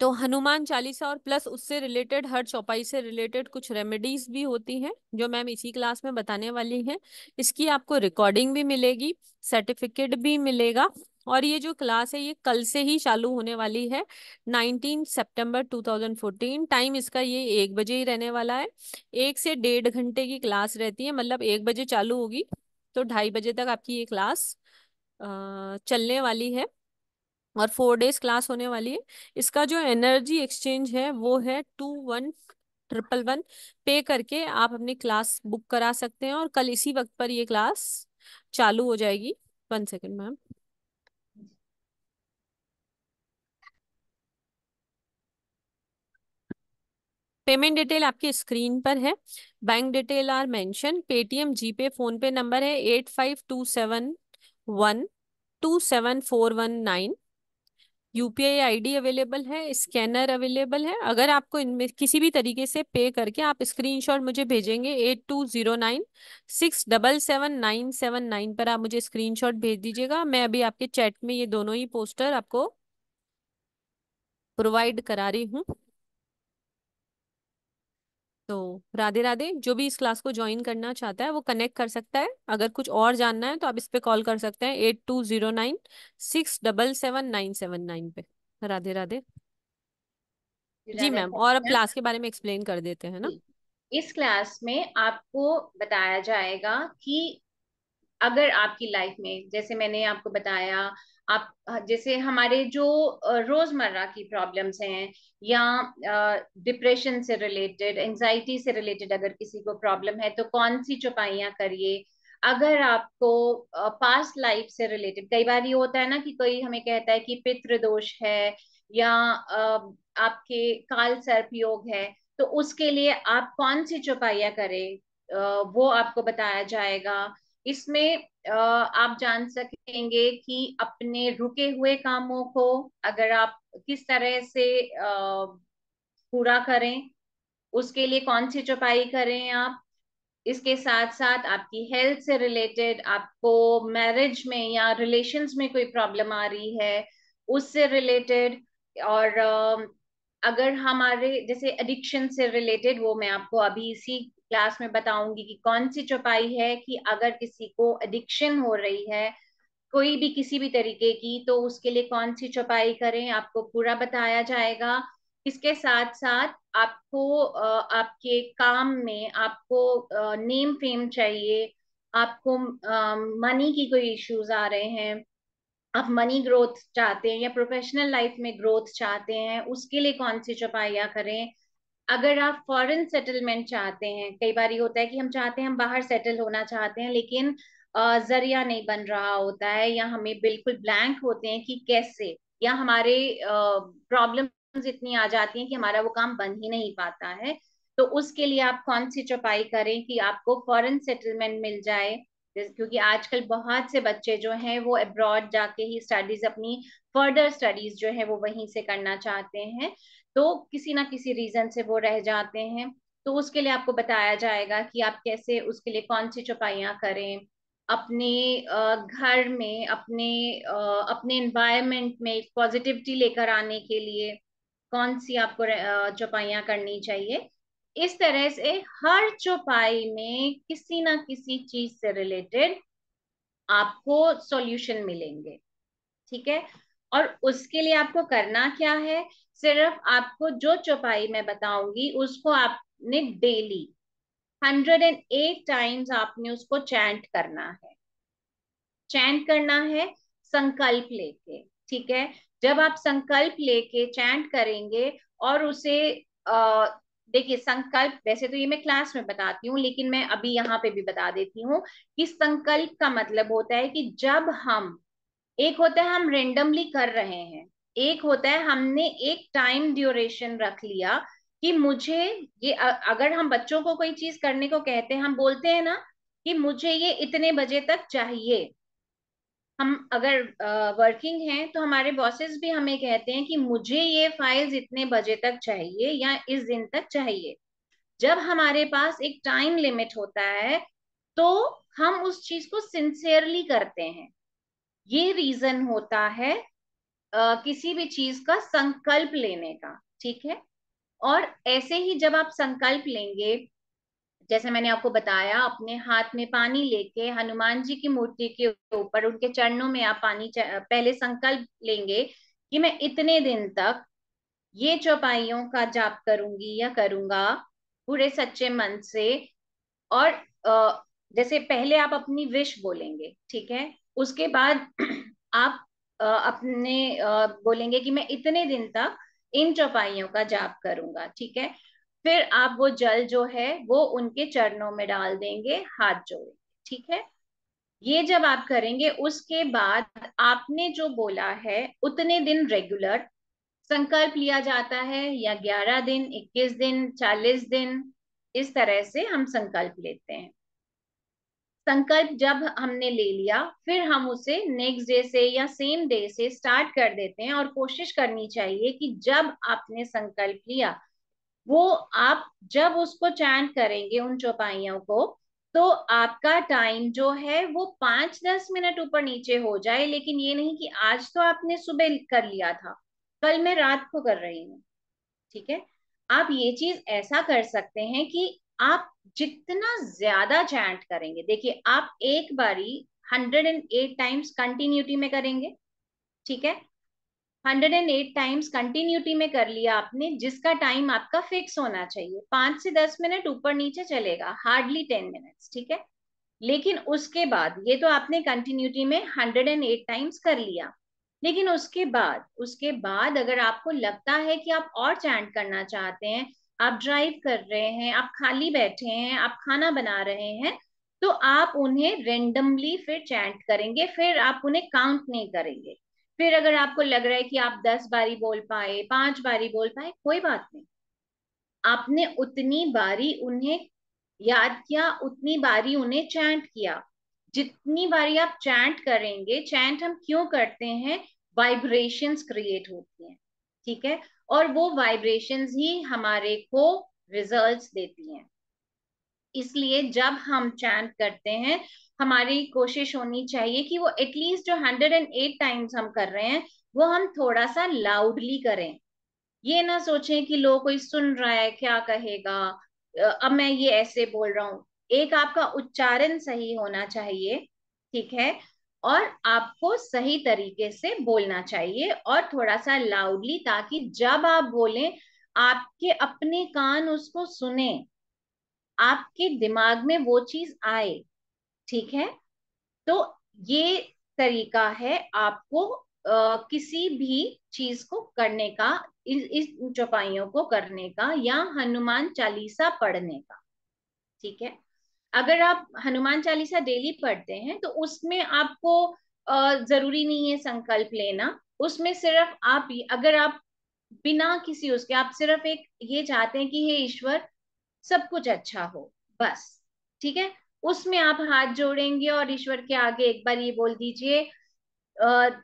तो हनुमान चालीसा और प्लस उससे रिलेटेड हर चौपाई से रिलेटेड कुछ रेमेडीज भी होती हैं जो मैम इसी क्लास में बताने वाली हैं इसकी आपको रिकॉर्डिंग भी मिलेगी सर्टिफिकेट भी मिलेगा और ये जो क्लास है ये कल से ही चालू होने वाली है 19 सितंबर 2014 टाइम इसका ये एक बजे ही रहने वाला है एक से डेढ़ घंटे की क्लास रहती है मतलब एक बजे चालू होगी तो ढाई बजे तक आपकी ये क्लास चलने वाली है और फोर डेज क्लास होने वाली है इसका जो एनर्जी एक्सचेंज है वो है टू वन ट्रिपल वन पे करके आप अपनी क्लास बुक करा सकते हैं और कल इसी वक्त पर ये क्लास चालू हो जाएगी one second ma'am payment detail आपके स्क्रीन पर है bank detail are mention Paytm GPay PhonePe number है eight five two seven one two seven four one nine UPI ID available है स्कैनर अवेलेबल है अगर आपको इनमें किसी भी तरीके से पे करके आप स्क्रीनशॉट मुझे भेजेंगे eight two zero nine six double seven nine seven nine पर आप मुझे स्क्रीनशॉट भेज दीजिएगा मैं अभी आपके चैट में ये दोनों ही पोस्टर आपको प्रोवाइड करा रही हूँ तो राधे राधे जो भी इस क्लास को ज्वाइन करना चाहता है वो कनेक्ट कर सकता है अगर कुछ और जानना है तो आप इस पे कॉल कर सकते हैं eight two zero nine six double seven nine seven nine पे राधे राधे जी मैम और अब क्लास के बारे में एक्सप्लेन कर देते हैं ना इस क्लास में आपको बताया जाएगा कि अगर आपकी लाइफ में जैसे मैंने आपको बताया आप जैसे हमारे जो रोजमर्रा की प्रॉब्लम्स हैं या डिप्रेशन से रिलेटेड एंजाइटी से रिलेटेड अगर किसी को प्रॉब्लम है तो कौन सी चुपाइयाँ करिए अगर आपको पास्ट लाइफ से रिलेटेड कई बार ये होता है ना कि कोई हमें कहता है कि पितृ दोष है या आपके काल सर्प योग है तो उसके लिए आप कौन सी चुपाइयाँ करें वो आपको बताया जाएगा इसमें आप जान सकेंगे कि अपने रुके हुए कामों को अगर आप किस तरह से पूरा करें उसके लिए कौन सी चौपाई करें आप इसके साथ साथ आपकी हेल्थ से रिलेटेड आपको मैरिज में या रिलेशंस में कोई प्रॉब्लम आ रही है उससे रिलेटेड और अगर हमारे जैसे एडिक्शन से रिलेटेड वो मैं आपको अभी इसी क्लास में बताऊंगी कि कौन सी चौपाई है कि अगर किसी को एडिक्शन हो रही है कोई भी किसी भी तरीके की तो उसके लिए कौन सी चौपाई करें आपको पूरा बताया जाएगा इसके साथ साथ आपको आपके काम में आपको नेम फेम चाहिए आपको मनी की कोई इश्यूज आ रहे हैं आप मनी ग्रोथ चाहते हैं या प्रोफेशनल लाइफ में ग्रोथ चाहते हैं उसके लिए कौन सी चौपाइयाँ करें अगर आप फॉरेन सेटलमेंट चाहते हैं कई बार ये होता है कि हम चाहते हैं हम बाहर सेटल होना चाहते हैं लेकिन जरिया नहीं बन रहा होता है या हमें बिल्कुल ब्लैंक होते हैं कि कैसे या हमारे प्रॉब्लम इतनी आ जाती हैं कि हमारा वो काम बन ही नहीं पाता है तो उसके लिए आप कौन सी चौपाई करें कि आपको फॉरेन सेटलमेंट मिल जाए क्योंकि आजकल बहुत से बच्चे जो हैं वो अब्रॉड जाके ही स्टडीज अपनी फर्दर स्टडीज जो है वो वहीं से करना चाहते हैं तो किसी ना किसी रीजन से वो रह जाते हैं तो उसके लिए आपको बताया जाएगा कि आप कैसे उसके लिए कौन सी चौपाइयाँ करें अपने घर में अपने अपने इन्वायरमेंट में पॉजिटिविटी लेकर आने के लिए कौन सी आपको चौपाइयाँ करनी चाहिए इस तरह से हर चौपाई में किसी ना किसी चीज से रिलेटेड आपको सॉल्यूशन मिलेंगे ठीक है और उसके लिए आपको करना क्या है सिर्फ आपको जो चौपाई मैं बताऊंगी उसको आपने daily hundred and eight times आपने उसको चैंट करना है चैंट करना है संकल्प लेके ठीक है जब आप संकल्प लेके चैंट करेंगे और उसे देखिए संकल्प वैसे तो ये मैं क्लास में बताती हूँ लेकिन मैं अभी यहाँ पे भी बता देती हूँ कि संकल्प का मतलब होता है कि जब हम एक होता है हम रेंडमली कर रहे हैं एक होता है हमने एक टाइम ड्यूरेशन रख लिया कि मुझे ये अगर हम बच्चों को कोई चीज करने को कहते हैं हम बोलते हैं ना कि मुझे ये इतने बजे तक चाहिए हम अगर वर्किंग हैं तो हमारे बॉसेस भी हमें कहते हैं कि मुझे ये फाइल्स इतने बजे तक चाहिए या इस दिन तक चाहिए जब हमारे पास एक टाइम लिमिट होता है तो हम उस चीज को सिंसेयरली करते हैं ये रीजन होता है किसी भी चीज का संकल्प लेने का ठीक है और ऐसे ही जब आप संकल्प लेंगे जैसे मैंने आपको बताया अपने हाथ में पानी लेके हनुमान जी की मूर्ति के ऊपर उनके चरणों में आप पानी पहले संकल्प लेंगे कि मैं इतने दिन तक ये चौपाइयों का जाप करूंगी या करूंगा पूरे सच्चे मन से और जैसे पहले आप अपनी विश बोलेंगे ठीक है उसके बाद आप अपने बोलेंगे कि मैं इतने दिन तक इन चौपाइयों का जाप करूंगा ठीक है फिर आप वो जल जो है वो उनके चरणों में डाल देंगे हाथ जोड़ेंगे ठीक है ये जब आप करेंगे उसके बाद आपने जो बोला है उतने दिन रेगुलर संकल्प लिया जाता है या 11 दिन 21 दिन 40 दिन इस तरह से हम संकल्प लेते हैं संकल्प जब हमने ले लिया फिर हम उसे नेक्स्ट डे से या सेम डे से स्टार्ट कर देते हैं और कोशिश करनी चाहिए कि जब आपने संकल्प लिया वो आप जब उसको चैंट करेंगे उन चौपाइयों को तो आपका टाइम जो है वो पांच दस मिनट ऊपर नीचे हो जाए लेकिन ये नहीं कि आज तो आपने सुबह कर लिया था कल मैं रात को कर रही हूँ ठीक है आप ये चीज ऐसा कर सकते हैं कि आप जितना ज्यादा चैंट करेंगे देखिए आप एक बारी 108 टाइम्स कंटिन्यूटी में करेंगे ठीक है 108 टाइम्स कंटिन्यूटी में कर लिया आपने जिसका टाइम आपका फिक्स होना चाहिए पांच से दस मिनट ऊपर नीचे चलेगा हार्डली टेन मिनट्स ठीक है लेकिन उसके बाद ये तो आपने कंटिन्यूटी में 108 टाइम्स कर लिया लेकिन उसके बाद उसके बाद अगर आपको लगता है कि आप और चैंट करना चाहते हैं आप ड्राइव कर रहे हैं आप खाली बैठे हैं आप खाना बना रहे हैं तो आप उन्हें रेंडमली फिर चैंट करेंगे फिर आप उन्हें काउंट नहीं करेंगे फिर अगर आपको लग रहा है कि आप दस बारी बोल पाए पांच बारी बोल पाए कोई बात नहीं आपने उतनी बारी उन्हें याद किया उतनी बारी उन्हें चैंट किया जितनी बारी आप चैंट करेंगे चैंट हम क्यों करते हैं वाइब्रेशंस क्रिएट होती हैं ठीक है और वो वाइब्रेशंस ही हमारे को रिजल्ट्स देती हैं इसलिए जब हम चैंट करते हैं हमारी कोशिश होनी चाहिए कि वो एटलीस्ट जो 108 टाइम्स हम कर रहे हैं वो हम थोड़ा सा लाउडली करें ये ना सोचें कि लोग कोई सुन रहा है क्या कहेगा अब मैं ये ऐसे बोल रहा हूँ एक आपका उच्चारण सही होना चाहिए ठीक है और आपको सही तरीके से बोलना चाहिए और थोड़ा सा लाउडली ताकि जब आप बोलें आपके अपने कान उसको सुने आपके दिमाग में वो चीज आए ठीक है तो ये तरीका है आपको आ, किसी भी चीज को करने का इस इस चौपाइयों को करने का या हनुमान चालीसा पढ़ने का ठीक है अगर आप हनुमान चालीसा डेली पढ़ते हैं तो उसमें आपको जरूरी नहीं है संकल्प लेना उसमें सिर्फ आप अगर आप बिना किसी उसके आप सिर्फ एक ये चाहते हैं कि हे ईश्वर सब कुछ अच्छा हो बस ठीक है उसमें आप हाथ जोड़ेंगे और ईश्वर के आगे एक बार ये बोल दीजिए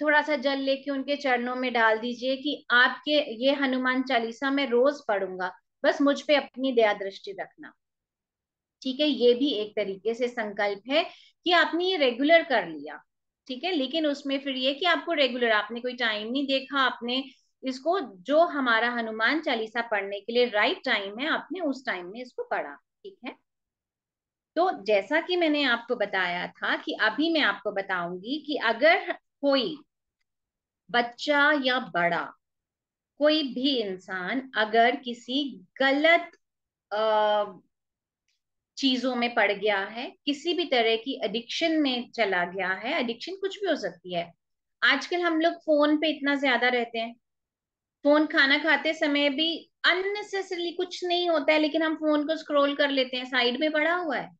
थोड़ा सा जल लेके उनके चरणों में डाल दीजिए कि आपके ये हनुमान चालीसा मैं रोज पढ़ूंगा बस मुझ पे अपनी दया दृष्टि रखना ठीक है ये भी एक तरीके से संकल्प है कि आपने ये रेगुलर कर लिया ठीक है लेकिन उसमें फिर ये कि आपको रेगुलर आपने कोई टाइम नहीं देखा आपने इसको जो हमारा हनुमान चालीसा पढ़ने के लिए राइट टाइम है आपने उस टाइम में इसको पढ़ा ठीक है तो जैसा कि मैंने आपको बताया था कि अभी मैं आपको बताऊंगी कि अगर कोई बच्चा या बड़ा कोई भी इंसान अगर किसी गलत अः चीजों में पड़ गया है किसी भी तरह की एडिक्शन में चला गया है एडिक्शन कुछ भी हो सकती है आजकल हम लोग फोन पे इतना ज्यादा रहते हैं फोन खाना खाते समय भी अननेसेसरली कुछ नहीं होता है लेकिन हम फोन को स्क्रॉल कर लेते हैं साइड में पड़ा हुआ है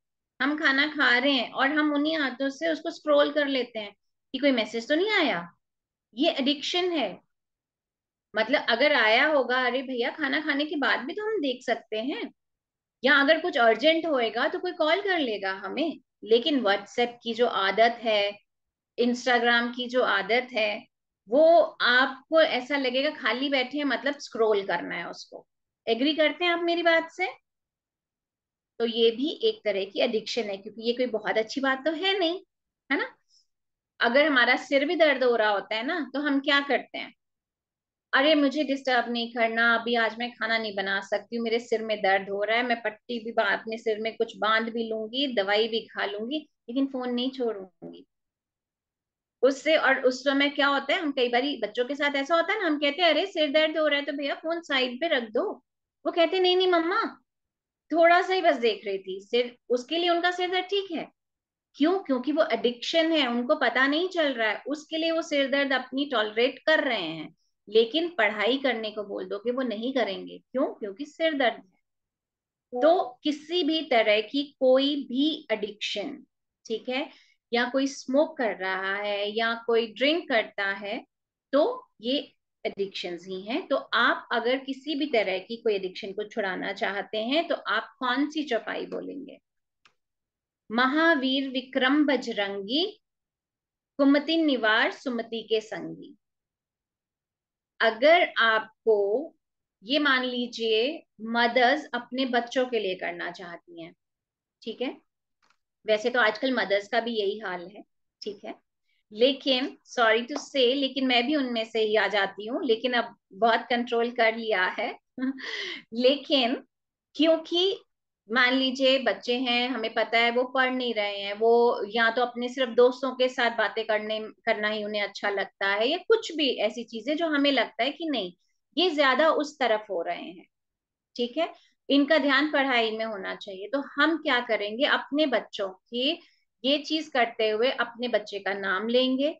हम खाना खा रहे हैं और हम उन्हीं हाथों से उसको स्क्रॉल कर लेते हैं कि कोई मैसेज तो नहीं आया ये एडिक्शन है मतलब अगर आया होगा अरे भैया खाना खाने के बाद भी तो हम देख सकते हैं या अगर कुछ अर्जेंट होएगा तो कोई कॉल कर लेगा हमें लेकिन व्हाट्सएप की जो आदत है इंस्टाग्राम की जो आदत है वो आपको ऐसा लगेगा खाली बैठे हैं मतलब स्क्रोल करना है उसको एग्री करते हैं आप मेरी बात से तो ये भी एक तरह की एडिक्शन है क्योंकि ये कोई बहुत अच्छी बात तो है नहीं है ना अगर हमारा सिर भी दर्द हो रहा होता है ना तो हम क्या करते हैं अरे मुझे डिस्टर्ब नहीं करना अभी आज मैं खाना नहीं बना सकती हूँ मेरे सिर में दर्द हो रहा है मैं पट्टी भी अपने सिर में कुछ बांध भी लूंगी दवाई भी खा लूंगी लेकिन फोन नहीं छोड़ूंगी उससे और उस समय क्या होता है हम कई बार बच्चों के साथ ऐसा होता है ना हम कहते हैं अरे सिर दर्द हो रहा है तो भैया फोन साइड पे रख दो वो कहते नहीं नहीं मम्मा थोड़ा सा ही बस देख रही थी सिर उसके लिए उनका सिर दर्द ठीक है क्यों क्योंकि वो एडिक्शन है उनको पता नहीं चल रहा है उसके लिए वो सिर दर्द अपनी टॉलरेट कर रहे हैं लेकिन पढ़ाई करने को बोल कि वो नहीं करेंगे क्यों क्योंकि सिर दर्द है हाँ। तो किसी भी तरह की कोई भी एडिक्शन ठीक है या कोई स्मोक कर रहा है या कोई ड्रिंक करता है तो ये एडिक्शन ही हैं तो आप अगर किसी भी तरह की कोई एडिक्शन को छुड़ाना चाहते हैं तो आप कौन सी चौपाई बोलेंगे महावीर विक्रम बजरंगी कुमति निवार सुमति के संगी अगर आपको ये मान लीजिए मदर्स अपने बच्चों के लिए करना चाहती हैं ठीक है वैसे तो आजकल मदर्स का भी यही हाल है ठीक है लेकिन सॉरी टू से लेकिन मैं भी उनमें से ही आ जाती हूँ लेकिन अब बहुत कंट्रोल कर लिया है लेकिन क्योंकि मान लीजिए बच्चे हैं हमें पता है वो पढ़ नहीं रहे हैं वो या तो अपने सिर्फ दोस्तों के साथ बातें करने करना ही उन्हें अच्छा लगता है या कुछ भी ऐसी चीजें जो हमें लगता है कि नहीं ये ज्यादा उस तरफ हो रहे हैं ठीक है इनका ध्यान पढ़ाई में होना चाहिए तो हम क्या करेंगे अपने बच्चों की ये चीज करते हुए अपने बच्चे का नाम लेंगे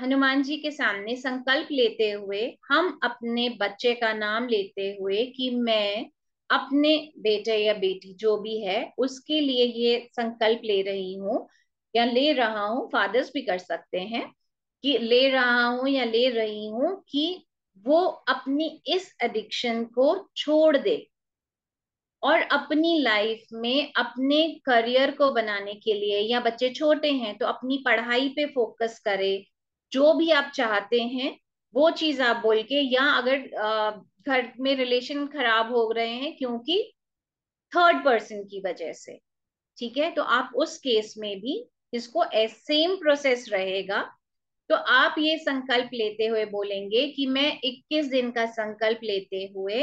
हनुमान जी के सामने संकल्प लेते हुए हम अपने बच्चे का नाम लेते हुए कि मैं अपने बेटे या बेटी जो भी है उसके लिए ये संकल्प ले रही हूँ या ले रहा हूँ फादर्स भी कर सकते हैं कि ले रहा हूँ या ले रही हूँ कि वो अपनी इस एडिक्शन को छोड़ दे और अपनी लाइफ में अपने करियर को बनाने के लिए या बच्चे छोटे हैं तो अपनी पढ़ाई पे फोकस करे जो भी आप चाहते हैं वो चीज आप बोल के या अगर घर में रिलेशन खराब हो रहे हैं क्योंकि थर्ड पर्सन की वजह से ठीक है तो आप उस केस में भी इसको सेम प्रोसेस रहेगा तो आप ये संकल्प लेते हुए बोलेंगे कि मैं 21 दिन का संकल्प लेते हुए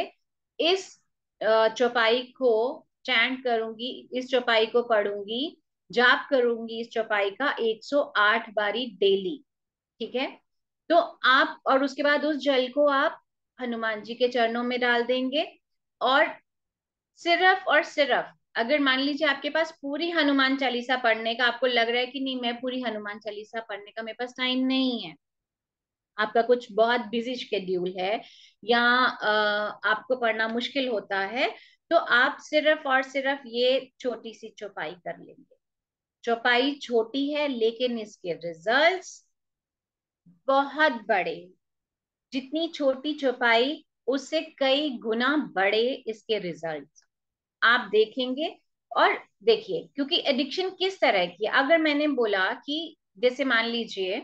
इस चौपाई को चैंट करूंगी इस चौपाई को पढ़ूंगी जाप करूंगी इस चौपाई का 108 बारी डेली ठीक है तो आप और उसके बाद उस जल को आप हनुमान जी के चरणों में डाल देंगे और सिर्फ और सिर्फ अगर मान लीजिए आपके पास पूरी हनुमान चालीसा पढ़ने का आपको लग रहा है कि नहीं मैं पूरी हनुमान चालीसा पढ़ने का मेरे पास टाइम नहीं है आपका कुछ बहुत बिजी शेड्यूल है या आपको पढ़ना मुश्किल होता है तो आप सिर्फ और सिर्फ ये छोटी सी चौपाई कर लेंगे चौपाई छोटी है लेकिन इसके रिजल्ट्स बहुत बड़े जितनी छोटी छुपाई उससे कई गुना बड़े इसके रिजल्ट आप देखेंगे और देखिए क्योंकि एडिक्शन किस तरह की अगर मैंने बोला कि जैसे मान लीजिए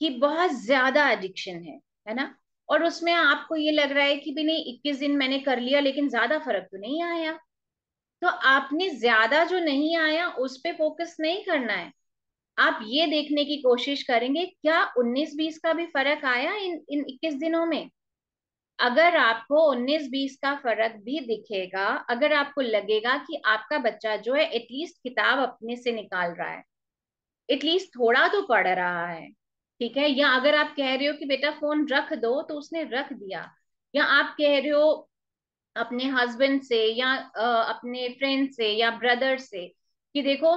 कि बहुत ज्यादा एडिक्शन है है ना और उसमें आपको ये लग रहा है कि भी नहीं इक्कीस दिन मैंने कर लिया लेकिन ज्यादा फर्क तो नहीं आया तो आपने ज्यादा जो नहीं आया उस पर फोकस नहीं करना है आप ये देखने की कोशिश करेंगे क्या 19-20 का भी फर्क आया इन इन 21 दिनों में अगर आपको 19-20 का फर्क भी दिखेगा अगर आपको लगेगा कि आपका बच्चा जो है एटलीस्ट किताब अपने से निकाल रहा है एटलीस्ट थोड़ा तो पढ़ रहा है ठीक है या अगर आप कह रहे हो कि बेटा फोन रख दो तो उसने रख दिया या आप कह रहे हो अपने हस्बैंड से या अपने फ्रेंड से या ब्रदर से कि देखो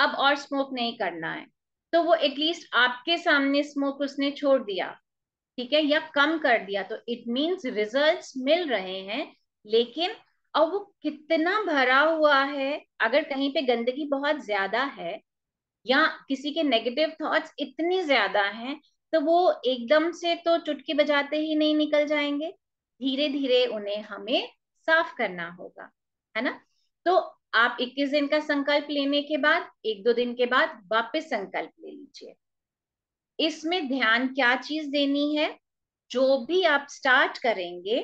अब और स्मोक नहीं करना है तो वो एटलीस्ट आपके सामने स्मोक उसने छोड़ दिया ठीक है या कम कर दिया तो इट मीन्स रिजल्ट मिल रहे हैं लेकिन और वो कितना भरा हुआ है अगर कहीं पे गंदगी बहुत ज्यादा है या किसी के नेगेटिव थॉट्स इतने ज्यादा हैं तो वो एकदम से तो चुटकी बजाते ही नहीं निकल जाएंगे धीरे धीरे उन्हें हमें साफ करना होगा है ना तो आप 21 दिन का संकल्प लेने के बाद एक दो दिन के बाद वापस संकल्प ले लीजिए इसमें ध्यान क्या चीज देनी है जो भी आप स्टार्ट करेंगे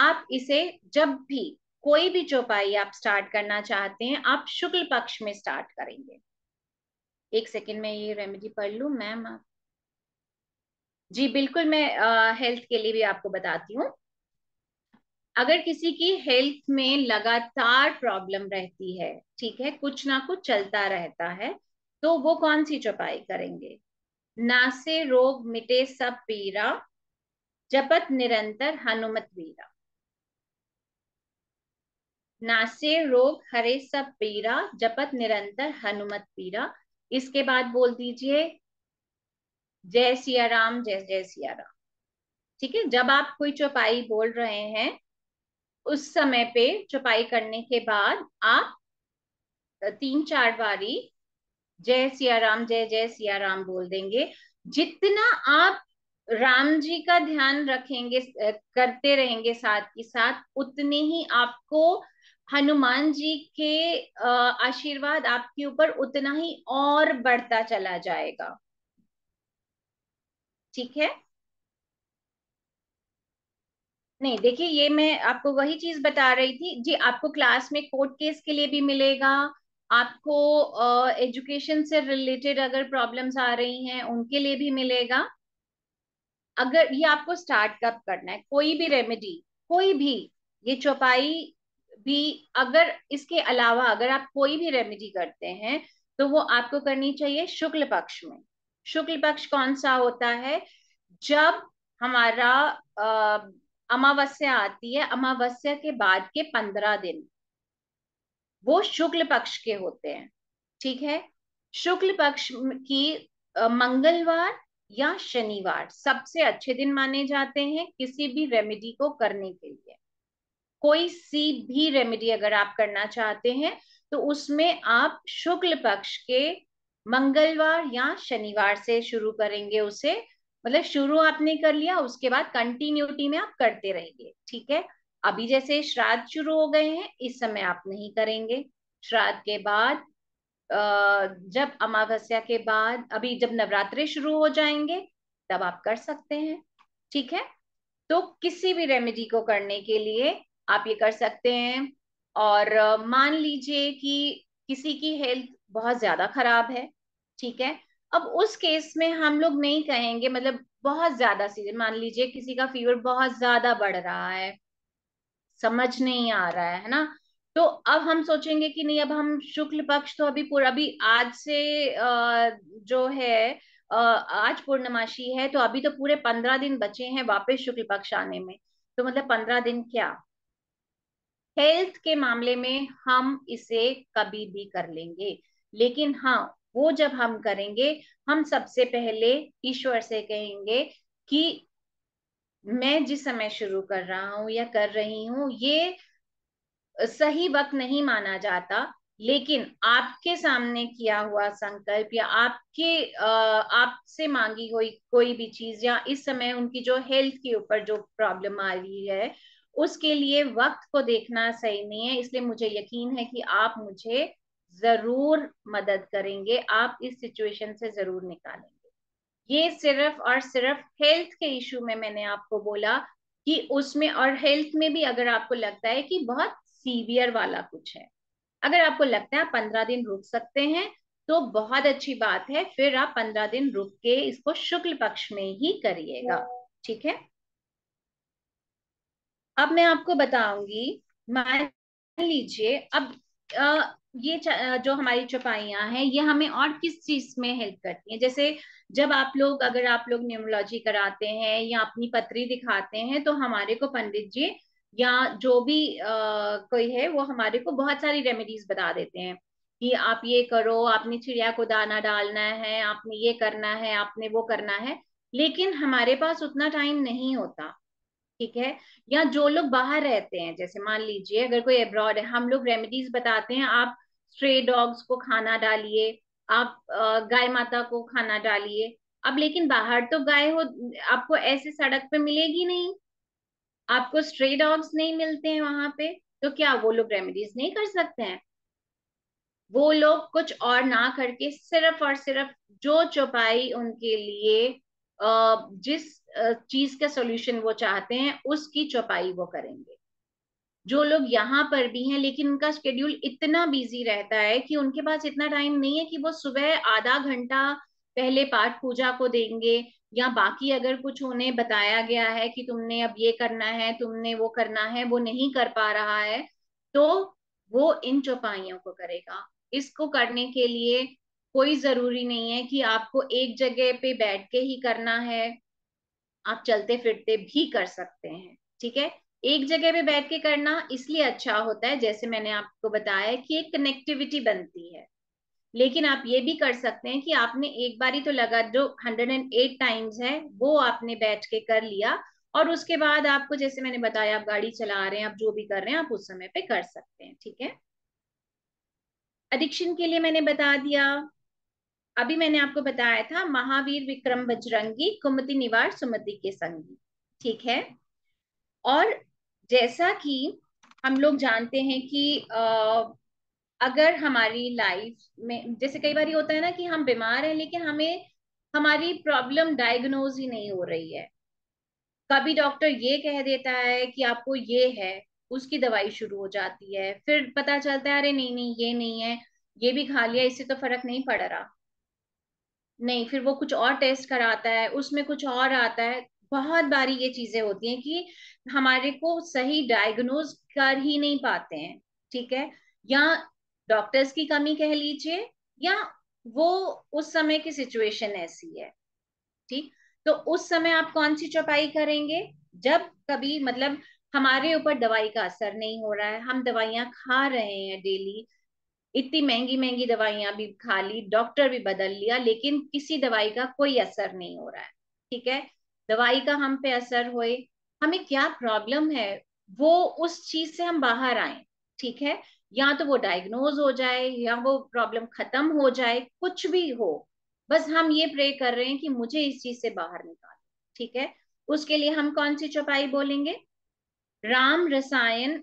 आप इसे जब भी कोई भी चौपाई आप स्टार्ट करना चाहते हैं आप शुक्ल पक्ष में स्टार्ट करेंगे एक सेकेंड में ये रेमेडी पढ़ लू मैम आप जी बिल्कुल मैं आ, हेल्थ के लिए भी आपको बताती हूँ अगर किसी की हेल्थ में लगातार प्रॉब्लम रहती है ठीक है कुछ ना कुछ चलता रहता है तो वो कौन सी चौपाई करेंगे नासे रोग मिटे सब पीरा जपत निरंतर हनुमत वीरा नासे रोग हरे सब पीरा जपत निरंतर हनुमत पीरा इसके बाद बोल दीजिए जय सिया राम जय जय सिया राम ठीक है जब आप कोई चौपाई बोल रहे हैं उस समय पे चौपाई करने के बाद आप तीन चार बारी जय सिया राम जय जय सिया राम बोल देंगे जितना आप राम जी का ध्यान रखेंगे करते रहेंगे साथ ही साथ उतने ही आपको हनुमान जी के आशीर्वाद आपके ऊपर उतना ही और बढ़ता चला जाएगा ठीक है नहीं देखिए ये मैं आपको वही चीज बता रही थी जी आपको क्लास में कोर्ट केस के लिए भी मिलेगा आपको एजुकेशन uh, से रिलेटेड अगर प्रॉब्लम्स आ रही हैं उनके लिए भी मिलेगा अगर ये आपको स्टार्ट कब करना है कोई भी रेमेडी कोई भी ये चौपाई भी अगर इसके अलावा अगर आप कोई भी रेमेडी करते हैं तो वो आपको करनी चाहिए शुक्ल पक्ष में शुक्ल पक्ष कौन सा होता है जब हमारा uh, अमावस्या आती है अमावस्या के बाद के पंद्रह दिन वो शुक्ल पक्ष के होते हैं ठीक है शुक्ल पक्ष की मंगलवार या शनिवार सबसे अच्छे दिन माने जाते हैं किसी भी रेमेडी को करने के लिए कोई सी भी रेमेडी अगर आप करना चाहते हैं तो उसमें आप शुक्ल पक्ष के मंगलवार या शनिवार से शुरू करेंगे उसे मतलब शुरू आपने कर लिया उसके बाद कंटिन्यूटी में आप करते रहेंगे ठीक है अभी जैसे श्राद्ध शुरू हो गए हैं इस समय आप नहीं करेंगे श्राद्ध के बाद जब अमावस्या के बाद अभी जब नवरात्रे शुरू हो जाएंगे तब आप कर सकते हैं ठीक है तो किसी भी रेमेडी को करने के लिए आप ये कर सकते हैं और मान लीजिए कि किसी की हेल्थ बहुत ज्यादा खराब है ठीक है अब उस केस में हम लोग नहीं कहेंगे मतलब बहुत ज्यादा सीजन मान लीजिए किसी का फीवर बहुत ज्यादा बढ़ रहा है समझ नहीं आ रहा है है ना तो अब हम सोचेंगे कि नहीं अब हम शुक्ल पक्ष तो अभी पूरा अभी आज से जो है आज पूर्णमाशी है तो अभी तो पूरे पंद्रह दिन बचे हैं वापस शुक्ल पक्ष आने में तो मतलब पंद्रह दिन क्या हेल्थ के मामले में हम इसे कभी भी कर लेंगे लेकिन हाँ वो जब हम करेंगे हम सबसे पहले ईश्वर से कहेंगे कि मैं जिस समय शुरू कर रहा हूँ या कर रही हूँ ये सही वक्त नहीं माना जाता लेकिन आपके सामने किया हुआ संकल्प या आपके आपसे मांगी हुई कोई भी चीज या इस समय उनकी जो हेल्थ के ऊपर जो प्रॉब्लम आ रही है उसके लिए वक्त को देखना सही नहीं है इसलिए मुझे यकीन है कि आप मुझे जरूर मदद करेंगे आप इस सिचुएशन से जरूर निकालेंगे ये सिर्फ और सिर्फ हेल्थ के इशू में मैंने आपको बोला कि उसमें और हेल्थ में भी अगर आपको लगता है कि बहुत सीवियर वाला कुछ है अगर आपको लगता है आप पंद्रह दिन रुक सकते हैं तो बहुत अच्छी बात है फिर आप पंद्रह दिन रुक के इसको शुक्ल पक्ष में ही करिएगा ठीक है अब मैं आपको बताऊंगी मान लीजिए अब ये जो हमारी चौपाइयाँ हैं ये हमें और किस चीज में हेल्प करती हैं जैसे जब आप लोग अगर आप लोग न्यूमोलॉजी कराते हैं या अपनी पत्री दिखाते हैं तो हमारे को पंडित जी या जो भी आ, कोई है वो हमारे को बहुत सारी रेमेडीज बता देते हैं कि आप ये करो आपने चिड़िया को दाना डालना है आपने ये करना है आपने वो करना है लेकिन हमारे पास उतना टाइम नहीं होता ठीक है या जो लोग बाहर रहते हैं जैसे मान लीजिए अगर कोई अब्रॉड है हम लोग रेमेडीज बताते हैं आप स्ट्रे डॉग्स को खाना डालिए आप गाय माता को खाना डालिए अब लेकिन बाहर तो गाय हो आपको ऐसे सड़क पे मिलेगी नहीं आपको स्ट्रे डॉग्स नहीं मिलते हैं वहां पे तो क्या वो लोग रेमेडीज नहीं कर सकते हैं वो लोग कुछ और ना करके सिर्फ और सिर्फ जो चौपाई उनके लिए जिस चीज का सॉल्यूशन वो चाहते हैं उसकी चौपाई वो करेंगे जो लोग यहाँ पर भी हैं लेकिन उनका शेड्यूल इतना बिजी रहता है कि उनके पास इतना टाइम नहीं है कि वो सुबह आधा घंटा पहले पाठ पूजा को देंगे या बाकी अगर कुछ उन्हें बताया गया है कि तुमने अब ये करना है तुमने वो करना है वो नहीं कर पा रहा है तो वो इन चौपाइयों को करेगा इसको करने के लिए कोई जरूरी नहीं है कि आपको एक जगह पे बैठ के ही करना है आप चलते फिरते भी कर सकते हैं ठीक है एक जगह पे बैठ के करना इसलिए अच्छा होता है जैसे मैंने आपको बताया कि एक कनेक्टिविटी बनती है लेकिन आप ये भी कर सकते हैं कि आपने एक बारी तो लगा जो 108 टाइम्स है वो आपने बैठ के कर लिया और उसके बाद आपको जैसे मैंने बताया आप गाड़ी चला रहे हैं आप जो भी कर रहे हैं आप उस समय पे कर सकते हैं ठीक है एडिक्शन के लिए मैंने बता दिया अभी मैंने आपको बताया था महावीर विक्रम बजरंगी कुमति निवार सुमति के संगी ठीक है और जैसा कि हम लोग जानते हैं कि आ, अगर हमारी लाइफ में जैसे कई बार होता है ना कि हम बीमार हैं लेकिन हमें हमारी प्रॉब्लम डायग्नोज ही नहीं हो रही है कभी डॉक्टर ये कह देता है कि आपको ये है उसकी दवाई शुरू हो जाती है फिर पता चलता है अरे नहीं नहीं ये नहीं है ये भी खा लिया इससे तो फर्क नहीं पड़ रहा नहीं फिर वो कुछ और टेस्ट कराता है उसमें कुछ और आता है बहुत बारी ये चीजें होती हैं कि हमारे को सही डायग्नोज कर ही नहीं पाते हैं ठीक है या डॉक्टर्स की कमी कह लीजिए या वो उस समय की सिचुएशन ऐसी है ठीक तो उस समय आप कौन सी चौपाई करेंगे जब कभी मतलब हमारे ऊपर दवाई का असर नहीं हो रहा है हम दवाइयां खा रहे हैं डेली इतनी महंगी महंगी दवाइयां भी खा ली डॉक्टर भी बदल लिया लेकिन किसी दवाई का कोई असर नहीं हो रहा है ठीक है दवाई का हम पे असर होए हमें क्या प्रॉब्लम है वो उस चीज से हम बाहर आए ठीक है या तो वो डायग्नोज हो जाए या वो प्रॉब्लम खत्म हो जाए कुछ भी हो बस हम ये प्रे कर रहे हैं कि मुझे इस चीज से बाहर निकाल ठीक है उसके लिए हम कौन सी चौपाई बोलेंगे राम रसायन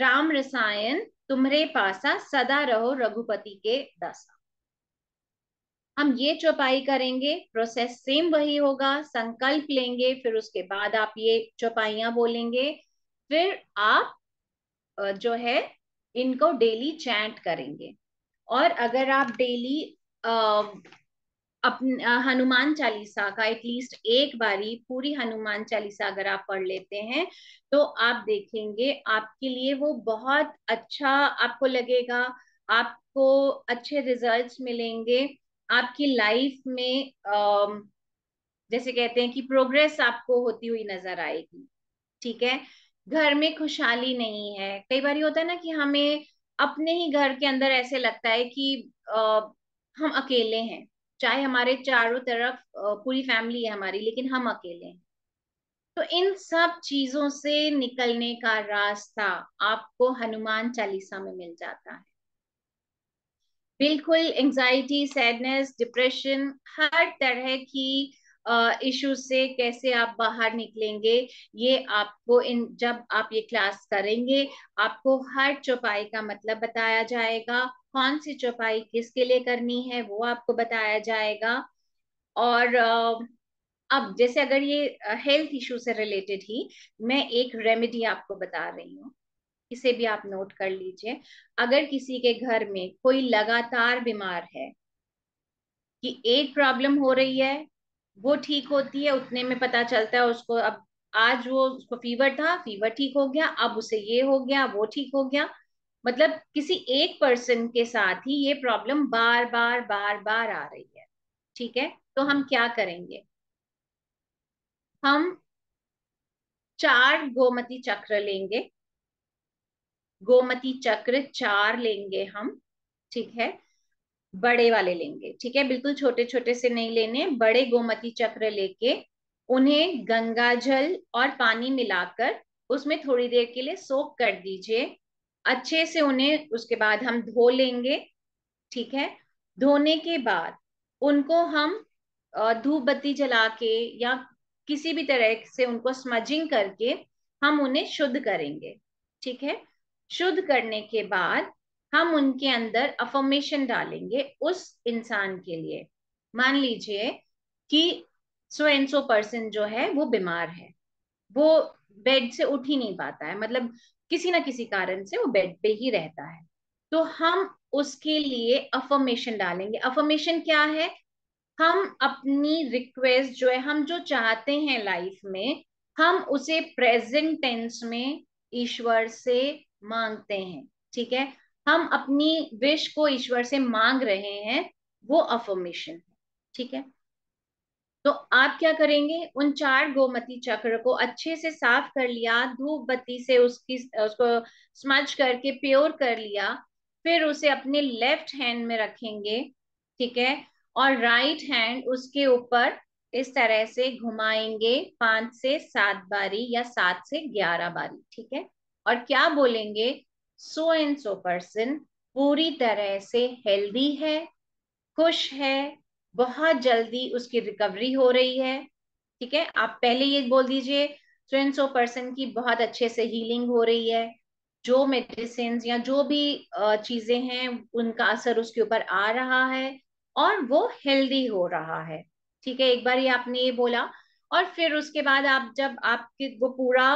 राम रसायन तुम्हरे पासा सदा रहो रघुपति के दशा हम ये चौपाई करेंगे प्रोसेस सेम वही होगा संकल्प लेंगे फिर उसके बाद आप ये चौपाइयां बोलेंगे फिर आप जो है इनको डेली चैंट करेंगे और अगर आप डेली हनुमान चालीसा का एटलीस्ट एक बारी पूरी हनुमान चालीसा अगर आप पढ़ लेते हैं तो आप देखेंगे आपके लिए वो बहुत अच्छा आपको लगेगा आपको अच्छे रिजल्ट्स मिलेंगे आपकी लाइफ में जैसे कहते हैं कि प्रोग्रेस आपको होती हुई नजर आएगी ठीक है घर में खुशहाली नहीं है कई बार होता है ना कि हमें अपने ही घर के अंदर ऐसे लगता है कि आ, हम अकेले हैं चाहे हमारे चारों तरफ पूरी फैमिली है हमारी लेकिन हम अकेले हैं तो इन सब चीजों से निकलने का रास्ता आपको हनुमान चालीसा में मिल जाता है बिल्कुल एंजाइटी सैडनेस डिप्रेशन हर तरह की इशू से कैसे आप बाहर निकलेंगे ये आपको इन जब आप ये क्लास करेंगे आपको हर चौपाई का मतलब बताया जाएगा कौन सी चौपाई किसके लिए करनी है वो आपको बताया जाएगा और अब जैसे अगर ये हेल्थ इशू से रिलेटेड ही मैं एक रेमेडी आपको बता रही हूँ इसे भी आप नोट कर लीजिए अगर किसी के घर में कोई लगातार बीमार है कि एक प्रॉब्लम हो रही है वो ठीक होती है उतने में पता चलता है उसको अब आज वो उसको फीवर था फीवर ठीक हो गया अब उसे ये हो गया वो ठीक हो गया मतलब किसी एक पर्सन के साथ ही ये प्रॉब्लम बार बार बार बार आ रही है ठीक है तो हम क्या करेंगे हम चार गोमती चक्र लेंगे गोमती चक्र चार लेंगे हम ठीक है बड़े वाले लेंगे ठीक है बिल्कुल छोटे छोटे से नहीं लेने बड़े गोमती चक्र लेके उन्हें गंगा जल और पानी मिलाकर उसमें थोड़ी देर के लिए सोख कर दीजिए अच्छे से उन्हें उसके बाद हम धो लेंगे ठीक है धोने के बाद उनको हम धूप बत्ती जला के या किसी भी तरह से उनको स्मजिंग करके हम उन्हें शुद्ध करेंगे ठीक है शुद्ध करने के बाद हम उनके अंदर अफॉर्मेशन डालेंगे उस इंसान के लिए मान लीजिए कि सो एंड सो पर्सन जो है वो बीमार है वो बेड से उठ ही नहीं पाता है मतलब किसी ना किसी कारण से वो बेड पे ही रहता है तो हम उसके लिए अफॉर्मेशन डालेंगे अफॉर्मेशन क्या है हम अपनी रिक्वेस्ट जो है हम जो चाहते हैं लाइफ में हम उसे प्रेजेंट टेंस में ईश्वर से मांगते हैं ठीक है हम अपनी विश को ईश्वर से मांग रहे हैं वो अफर्मेशन है ठीक है तो आप क्या करेंगे उन चार गोमती चक्र को अच्छे से साफ कर लिया धूप बत्ती से उसकी उसको स्मच करके प्योर कर लिया फिर उसे अपने लेफ्ट हैंड में रखेंगे ठीक है और राइट हैंड उसके ऊपर इस तरह से घुमाएंगे पांच से सात बारी या सात से ग्यारह बारी ठीक है और क्या बोलेंगे सो एंड सो पर्सन पूरी तरह से हेल्दी है खुश है बहुत जल्दी उसकी रिकवरी हो रही है ठीक है आप पहले ये बोल दीजिए सो एंड सो पर्सन की बहुत अच्छे से हीलिंग हो रही है जो मेडिसिन या जो भी चीजें हैं उनका असर उसके ऊपर आ रहा है और वो हेल्दी हो रहा है ठीक है एक बार ही आपने ये बोला और फिर उसके बाद आप जब आपके वो पूरा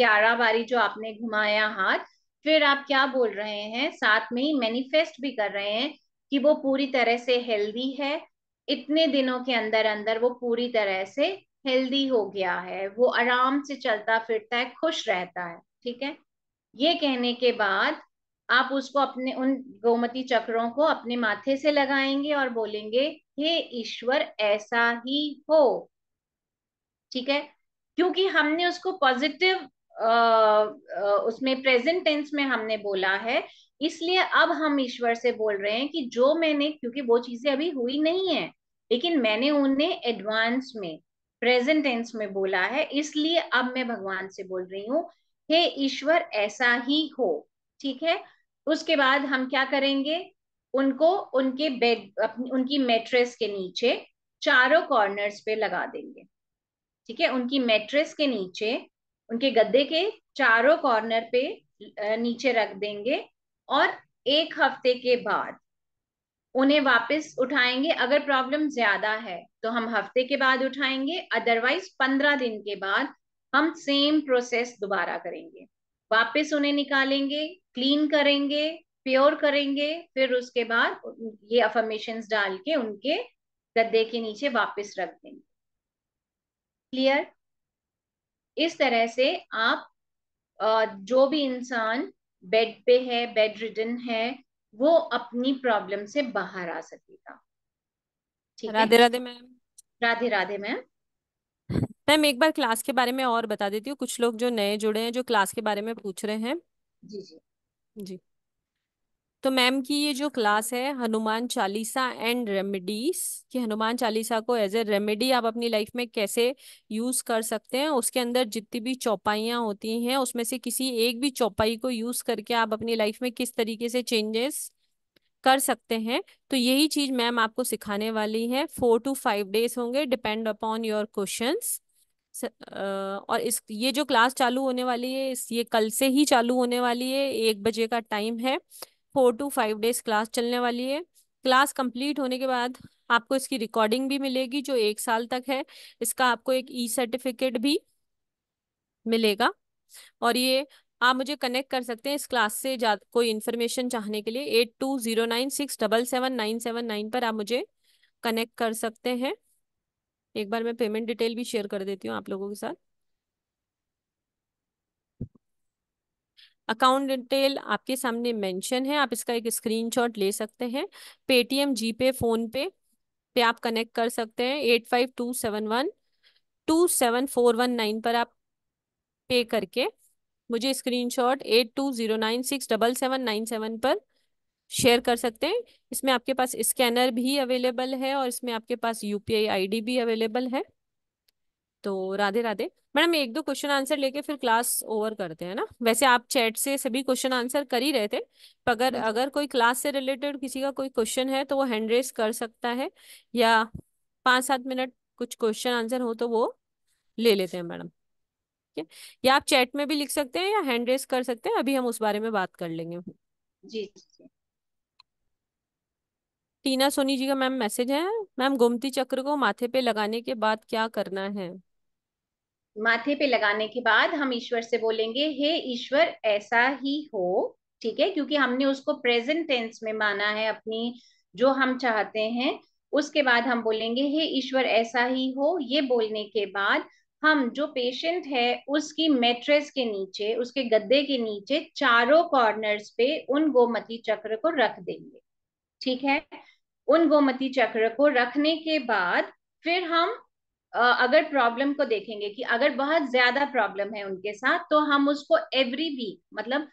ग्यारह बारी जो आपने घुमाया हाथ फिर आप क्या बोल रहे हैं साथ में ही मैनिफेस्ट भी कर रहे हैं कि वो पूरी तरह से हेल्दी है इतने दिनों के अंदर अंदर वो पूरी तरह से हेल्दी हो गया है वो आराम से चलता फिरता है खुश रहता है ठीक है ये कहने के बाद आप उसको अपने उन गोमती चक्रों को अपने माथे से लगाएंगे और बोलेंगे हे ईश्वर ऐसा ही हो ठीक है क्योंकि हमने उसको पॉजिटिव उसमें प्रेजेंट टेंस में हमने बोला है इसलिए अब हम ईश्वर से बोल रहे हैं कि जो मैंने क्योंकि वो चीजें अभी हुई नहीं है लेकिन मैंने उन्हें एडवांस में प्रेजेंट टेंस में बोला है इसलिए अब मैं भगवान से बोल रही हूँ हे ईश्वर ऐसा ही हो ठीक है उसके बाद हम क्या करेंगे उनको उनके बेड उनकी मेट्रेस के नीचे चारों कॉर्नर्स पे लगा देंगे ठीक है उनकी मेट्रेस के नीचे उनके गद्दे के चारों कॉर्नर पे नीचे रख देंगे और एक हफ्ते के बाद उन्हें वापस उठाएंगे अगर प्रॉब्लम ज्यादा है तो हम हफ्ते के बाद उठाएंगे अदरवाइज पंद्रह दिन के बाद हम सेम प्रोसेस दोबारा करेंगे वापस उन्हें निकालेंगे क्लीन करेंगे प्योर करेंगे फिर उसके बाद ये अफर्मेशन डाल के उनके गद्दे के नीचे वापस रख देंगे क्लियर इस तरह से आप जो भी इंसान बेड पे है बेड रिडन है वो अपनी प्रॉब्लम से बाहर आ सकेगा Radhe Radhe ma'am Radhe Radhe ma'am ma'am एक बार क्लास के बारे में और बता देती हूँ कुछ लोग जो नए जुड़े हैं जो क्लास के बारे में पूछ रहे हैं जी जी जी तो मैम की ये जो क्लास है हनुमान चालीसा एंड रेमेडीज कि हनुमान चालीसा को एज ए रेमेडी आप अपनी लाइफ में कैसे यूज कर सकते हैं उसके अंदर जितनी भी चौपाइयाँ होती हैं उसमें से किसी एक भी चौपाई को यूज करके आप अपनी लाइफ में किस तरीके से चेंजेस कर सकते हैं तो यही चीज मैम आपको सिखाने वाली है फोर टू फाइव डेज होंगे डिपेंड अपॉन योर क्वेश्चंस और इस ये जो क्लास चालू होने वाली है इस ये कल से ही चालू होने वाली है एक बजे का टाइम है four two five days class चलने वाली है क्लास कंप्लीट होने के बाद आपको इसकी रिकॉर्डिंग भी मिलेगी जो एक साल तक है इसका आपको एक ई सर्टिफिकेट भी मिलेगा और ये आप मुझे कनेक्ट कर सकते हैं इस क्लास से कोई इन्फॉर्मेशन चाहने के लिए eight two zero nine six double seven nine seven nine पर आप मुझे कनेक्ट कर सकते हैं एक बार मैं पेमेंट डिटेल भी शेयर कर देती हूँ आप लोगों के साथ अकाउंट डिटेल आपके सामने मेंशन है आप इसका एक स्क्रीनशॉट ले सकते हैं पेटीएम जी पे फोन पे पे आप कनेक्ट कर सकते हैं eight five two seven one two seven four one nine पर आप पे करके मुझे screenshot eight two zero nine six double seven nine seven पर शेयर कर सकते हैं इसमें आपके पास स्कैनर भी अवेलेबल है और इसमें आपके पास यूपीआई आईडी भी अवेलेबल है तो राधे राधे मैडम एक दो क्वेश्चन आंसर लेके फिर क्लास ओवर करते हैं ना वैसे आप चैट से सभी क्वेश्चन आंसर कर ही रहे थे अगर हाँ। अगर कोई क्लास से रिलेटेड किसी का कोई क्वेश्चन है तो वो हैंड रेस कर सकता है या पाँच सात मिनट कुछ क्वेश्चन आंसर हो तो वो ले लेते हैं मैडम ठीक है या आप चैट में भी लिख सकते हैं या हैंड रेस कर सकते हैं अभी हम उस बारे में बात कर लेंगे जी टीना सोनी जी का मैम मैसेज है मैम गोमती चक्र को माथे पे लगाने के बाद क्या करना है माथे पे लगाने के बाद हम ईश्वर से बोलेंगे हे ईश्वर ऐसा ही हो ठीक है क्योंकि हमने उसको प्रेजेंट टेंस में माना है अपनी जो हम चाहते हैं उसके बाद हम बोलेंगे हे ईश्वर ऐसा ही हो ये बोलने के बाद हम जो पेशेंट है उसकी मेट्रेस के नीचे उसके गद्दे के नीचे चारों कॉर्नर्स पे उन गोमती चक्र को रख देंगे ठीक है उन गोमती चक्र को रखने के बाद फिर हम अगर प्रॉब्लम को देखेंगे कि अगर बहुत ज्यादा प्रॉब्लम है उनके साथ तो हम उसको एवरी वीक मतलब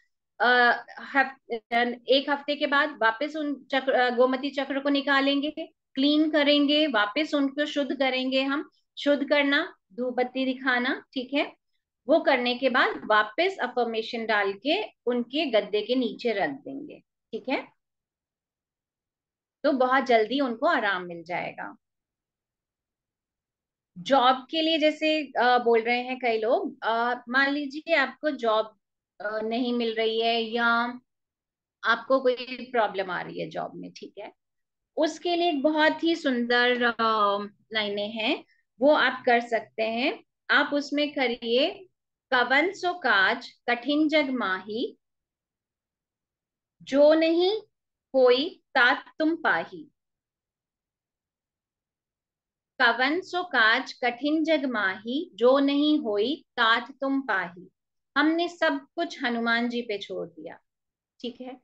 एक हफ्ते के बाद वापस उन चक्र गोमती चक्र को निकालेंगे क्लीन करेंगे वापस उनको शुद्ध करेंगे हम शुद्ध करना धूपबत्ती दिखाना ठीक है वो करने के बाद वापस अफर्मेशन डाल के उनके गद्दे के नीचे रख देंगे ठीक है तो बहुत जल्दी उनको आराम मिल जाएगा जॉब के लिए जैसे आ, बोल रहे हैं कई लोग मान लीजिए आपको जॉब नहीं मिल रही है या आपको कोई प्रॉब्लम आ रही है जॉब में ठीक है उसके लिए एक बहुत ही सुंदर लाइनें हैं वो आप कर सकते हैं आप उसमें करिए कवन सो काज कठिन जग माही जो नहीं होई तात तुम पाही कवन सो काज कठिन जग माही जो नहीं होई तात तुम पाही हमने सब कुछ हनुमान जी पे छोड़ दिया ठीक है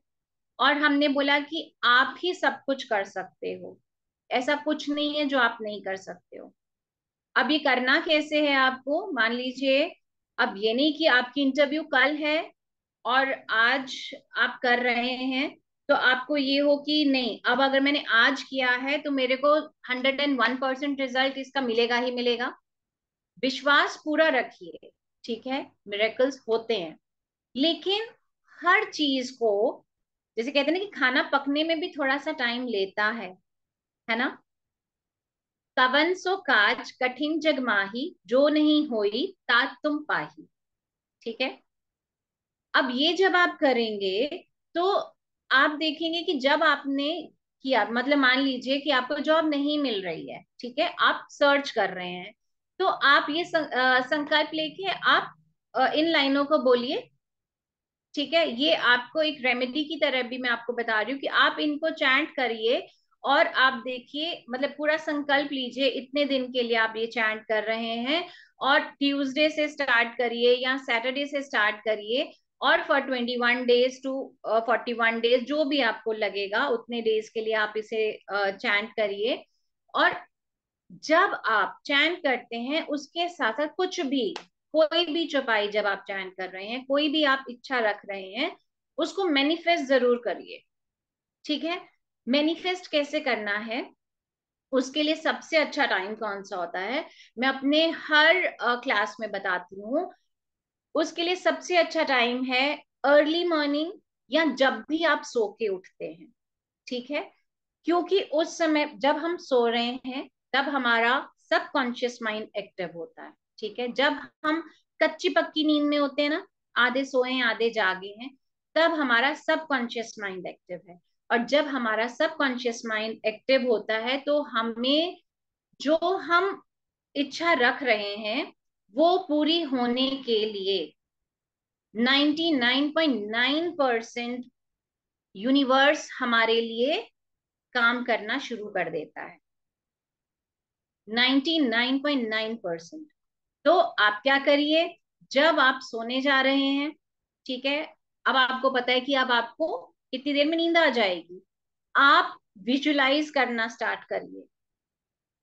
और हमने बोला कि आप ही सब कुछ कर सकते हो ऐसा कुछ नहीं है जो आप नहीं कर सकते हो अब ये करना कैसे है आपको मान लीजिए अब ये नहीं कि आपकी इंटरव्यू कल है और आज आप कर रहे हैं तो आपको ये हो कि नहीं अब अगर मैंने आज किया है तो मेरे को hundred and one percent result इसका मिलेगा ही मिलेगा विश्वास पूरा रखिए ठीक है मेरेकल्स होते हैं लेकिन हर चीज को जैसे कहते हैं ना कि खाना पकने में भी थोड़ा सा टाइम लेता है है ना कवन सो काज कठिन जग माही जो नहीं होई तात तुम पाही ठीक है अब ये जब आप करेंगे तो आप देखेंगे कि जब आपने किया मतलब मान लीजिए कि आपको जॉब नहीं मिल रही है ठीक है आप सर्च कर रहे हैं तो आप ये संकल्प लेके आप इन लाइनों को बोलिए ठीक है ये आपको एक रेमेडी की तरह भी मैं आपको बता रही हूँ कि आप इनको चैंट करिए और आप देखिए मतलब पूरा संकल्प लीजिए इतने दिन के लिए आप ये चैंट कर रहे हैं और ट्यूसडे से स्टार्ट करिए या सैटरडे से स्टार्ट करिए और for twenty one days to forty one days जो भी आपको लगेगा उतने डेज के लिए आप इसे चैंट uh, करिए और जब आप चैंट करते हैं उसके साथ साथ कुछ भी कोई भी चौपाई जब आप चैंट कर रहे हैं कोई भी आप इच्छा रख रहे हैं उसको मैनिफेस्ट जरूर करिए ठीक है मैनिफेस्ट कैसे करना है उसके लिए सबसे अच्छा टाइम कौन सा होता है मैं अपने हर क्लास uh, में बताती हूँ उसके लिए सबसे अच्छा टाइम है अर्ली मॉर्निंग या जब भी आप सो के उठते हैं ठीक है क्योंकि उस समय जब हम सो रहे हैं तब हमारा सब कॉन्शियस माइंड एक्टिव होता है ठीक है जब हम कच्ची पक्की नींद में होते हैं ना आधे सोए हैं आधे जागे हैं तब हमारा सब कॉन्शियस माइंड एक्टिव है और जब हमारा सब कॉन्शियस माइंड एक्टिव होता है तो हमें जो हम इच्छा रख रहे हैं वो पूरी होने के लिए 99.9 परसेंट यूनिवर्स हमारे लिए काम करना शुरू कर देता है 99.9 परसेंट तो आप क्या करिए जब आप सोने जा रहे हैं ठीक है अब आपको पता है कि अब आपको कितनी देर में नींद आ जाएगी आप विजुलाइज करना स्टार्ट करिए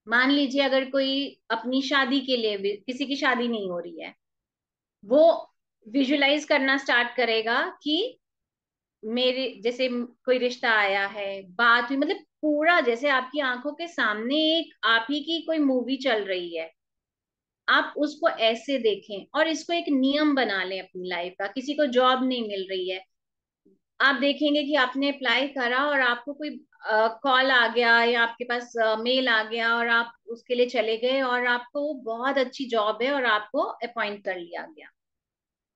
मान लीजिए अगर कोई अपनी शादी के लिए किसी की शादी नहीं हो रही है वो विजुलाइज करना स्टार्ट करेगा कि मेरे जैसे कोई रिश्ता आया है बात हुई मतलब पूरा जैसे आपकी आंखों के सामने एक आप ही की कोई मूवी चल रही है आप उसको ऐसे देखें और इसको एक नियम बना लें अपनी लाइफ का किसी को जॉब नहीं मिल रही है आप देखेंगे कि आपने अप्लाई करा और आपको कोई कॉल आ गया या आपके पास मेल आ गया और आप उसके लिए चले गए और आपको बहुत अच्छी जॉब है और आपको अपॉइंट कर लिया गया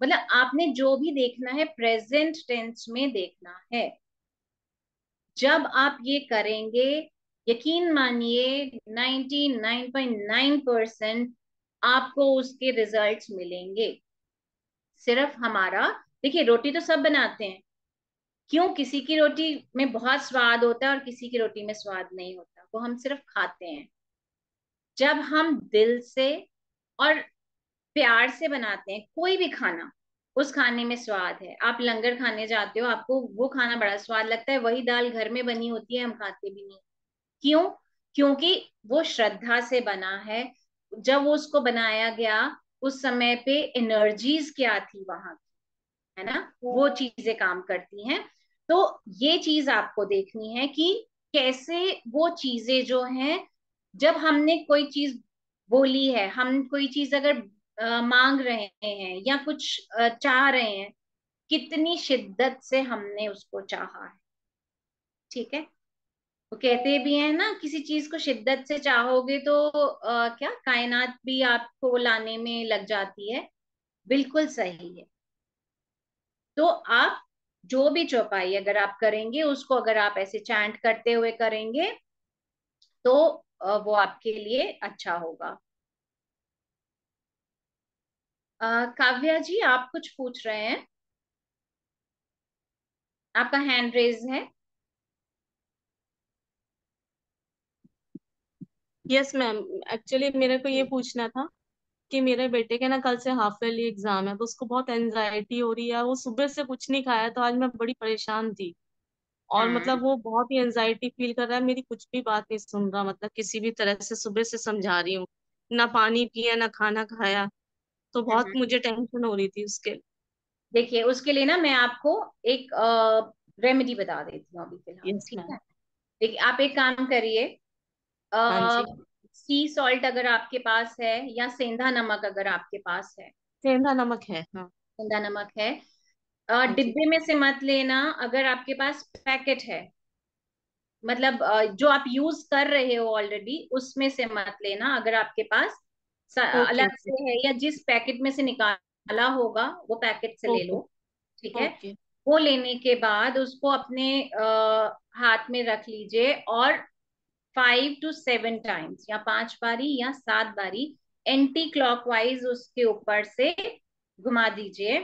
मतलब आपने जो भी देखना है प्रेजेंट टेंस में देखना है जब आप ये करेंगे यकीन मानिए 99.9 परसेंट आपको उसके रिजल्ट्स मिलेंगे सिर्फ हमारा देखिए रोटी तो सब बनाते हैं क्यों किसी की रोटी में बहुत स्वाद होता है और किसी की रोटी में स्वाद नहीं होता वो हम सिर्फ खाते हैं जब हम दिल से और प्यार से बनाते हैं कोई भी खाना उस खाने में स्वाद है आप लंगर खाने जाते हो आपको वो खाना बड़ा स्वाद लगता है वही दाल घर में बनी होती है हम खाते भी नहीं क्यों क्योंकि वो श्रद्धा से बना है जब वो उसको बनाया गया उस समय पे एनर्जीज क्या थी वहां है ना वो हाँ। चीजें काम करती हैं तो ये चीज आपको देखनी है कि कैसे वो चीजें जो हैं जब हमने कोई चीज बोली है हम कोई चीज अगर आ, मांग रहे हैं या कुछ आ, चाह रहे हैं कितनी शिद्दत से हमने उसको चाहा है ठीक है वो कहते भी हैं ना किसी चीज को शिद्दत से चाहोगे तो आ, क्या कायनात भी आपको लाने में लग जाती है बिल्कुल सही है तो आप जो भी चौपाई अगर आप करेंगे उसको अगर आप ऐसे चैंट करते हुए करेंगे तो वो आपके लिए अच्छा होगा काव्या जी आप कुछ पूछ रहे हैं आपका हैंड रेज है यस मैम एक्चुअली मेरे को ये पूछना था कि मेरे बेटे के ना कल से हाफ ईयरली एग्जाम है तो उसको बहुत एनजाइटी हो रही है वो सुबह से कुछ नहीं खाया तो आज मैं बड़ी परेशान थी और मतलब हम्म। वो बहुत ही एनजाइटी फील कर रहा है मेरी कुछ भी बात नहीं सुन रहा मतलब किसी भी तरह से सुबह से समझा रही हूँ ना पानी पिया ना खाना खाया तो बहुत हम्म। मुझे टेंशन हो रही थी उसके देखिए उसके लिए ना मैं आपको एक रेमेडी बता देती हूँ अभी फिलहाल ठीक है देखिए आप एक काम करिए हाँ अ, सी सॉल्ट अगर आपके पास है या सेंधा नमक अगर आपके पास है सेंधा नमक है हाँ सेंधा नमक है हाँ डिब्बे में से मत लेना अगर आपके पास पैकेट है मतलब जो आप यूज कर रहे हो ऑलरेडी उसमें से मत लेना अगर आपके पास अलग से है या जिस पैकेट में से निकाला होगा वो पैकेट से ले लो ठीक है वो लेने के बाद उसको अपने आ, हाथ में रख लीजिए और फाइव टू सेवन टाइम्स या पांच बारी या सात बारी एंटी क्लॉकवाइज उसके ऊपर से घुमा दीजिए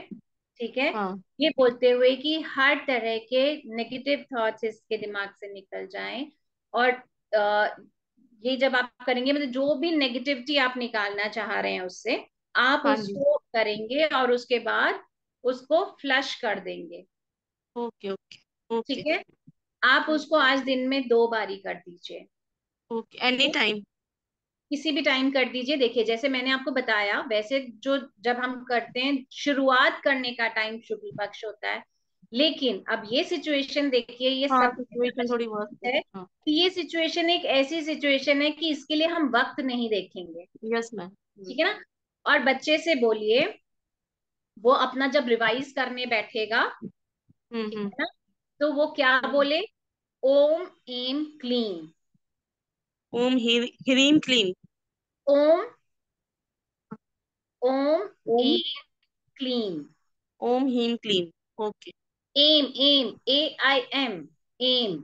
ठीक है हाँ. ये बोलते हुए कि हर तरह के नेगेटिव थॉट्स इसके दिमाग से निकल जाएं और ये जब आप करेंगे मतलब जो भी नेगेटिविटी आप निकालना चाह रहे हैं उससे आप हाँ. उसको करेंगे और उसके बाद उसको फ्लश कर देंगे ओके ओके ठीक है आप उसको आज दिन में दो बारी कर दीजिए ओके एनी टाइम किसी भी टाइम कर दीजिए देखिए जैसे मैंने आपको बताया वैसे जो जब हम करते हैं शुरुआत करने का टाइम शुक्ल पक्ष होता है लेकिन अब ये सिचुएशन देखिए ये हाँ, सब सिचुएशन तो थोड़ी बहुत है हाँ. ये सिचुएशन एक ऐसी सिचुएशन है कि इसके लिए हम वक्त नहीं देखेंगे यस मैम ठीक है ना और बच्चे से बोलिए वो अपना जब रिवाइज करने बैठेगा हम्म, हम्म। ना तो वो क्या बोले ओम एम क्लीन ओम ह्रीम क्लीम ओम ओम ह्रीम क्लीम ओम ह्रीम क्लीम ओके एम एम ए आई एम एम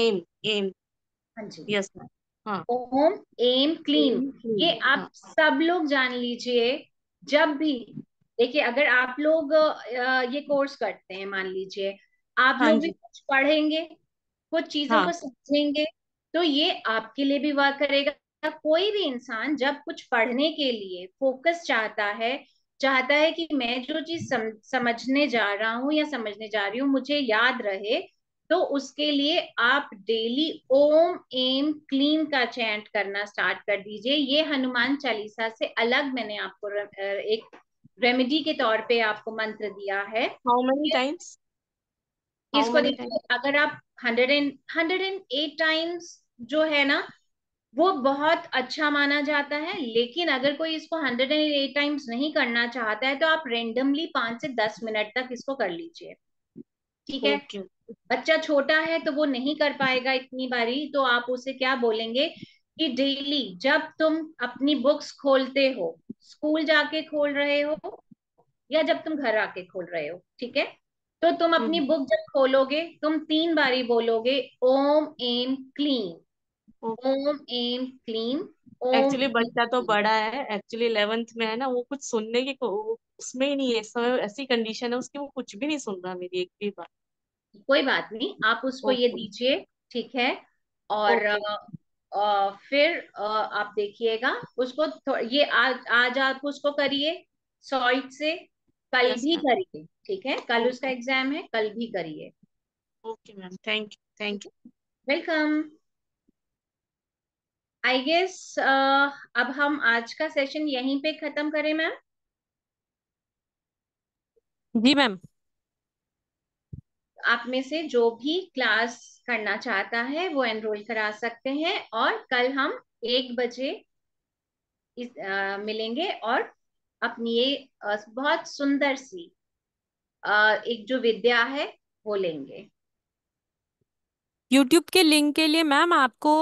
एम एम हाँ जी यस हाँ। ओम एम क्लीन ये आप हाँ। सब लोग जान लीजिए जब भी देखिए अगर आप लोग ये कोर्स करते हैं मान लीजिए आप हाँ लोग भी कुछ पढ़ेंगे कुछ चीजों हाँ. को समझेंगे तो ये आपके लिए भी वर्क करेगा कोई भी इंसान जब कुछ पढ़ने के लिए फोकस चाहता है चाहता है कि मैं जो चीज सम, समझने जा रहा हूँ या समझने जा रही हूँ मुझे याद रहे तो उसके लिए आप डेली ओम एम क्लीन का चैंट करना स्टार्ट कर दीजिए ये हनुमान चालीसा से अलग मैंने आपको एक रेमेडी के तौर पे आपको मंत्र दिया है हाउ मेनी टाइम्स इसको times? अगर आप hundred and hundred and eight times जो है ना वो बहुत अच्छा माना जाता है लेकिन अगर कोई इसको हंड्रेड एंड एट टाइम्स नहीं करना चाहता है तो आप रेंडमली पांच से दस मिनट तक इसको कर लीजिए ठीक है okay. बच्चा छोटा है तो वो नहीं कर पाएगा इतनी बारी तो आप उसे क्या बोलेंगे कि डेली जब तुम अपनी बुक्स खोलते हो स्कूल जाके खोल रहे हो या जब तुम घर आके खोल रहे हो ठीक है तो तुम अपनी बुक हम्म। जब खोलोगे तुम तीन बारी बोलोगे ओम एम क्लीन ओम एम क्लीम एक्चुअली बच्चा तो बड़ा है एक्चुअली इलेवेंथ में है ना वो कुछ सुनने की उसमें ही नहीं है समय ऐसी कंडीशन है उसकी वो कुछ भी नहीं सुन रहा मेरी एक भी बात कोई बात नहीं आप उसको ये दीजिए ठीक है और आ, फिर आ, आप देखिएगा उसको ये आज आज आप उसको करिए सॉइट से कल भी करिए ठीक है कल उसका एग्जाम है कल भी करिए okay ma'am thank you thank you welcome I guess uh, अब हम आज का सेशन यहीं पे खत्म करें मैम जी मैम आप में से जो भी क्लास करना चाहता है वो एनरोल करा सकते हैं और कल हम एक बजे इस, आ, मिलेंगे और अपनी ये बहुत सुंदर सी आ, एक जो विद्या है वो लेंगे यूट्यूब के लिंक के लिए मैम आपको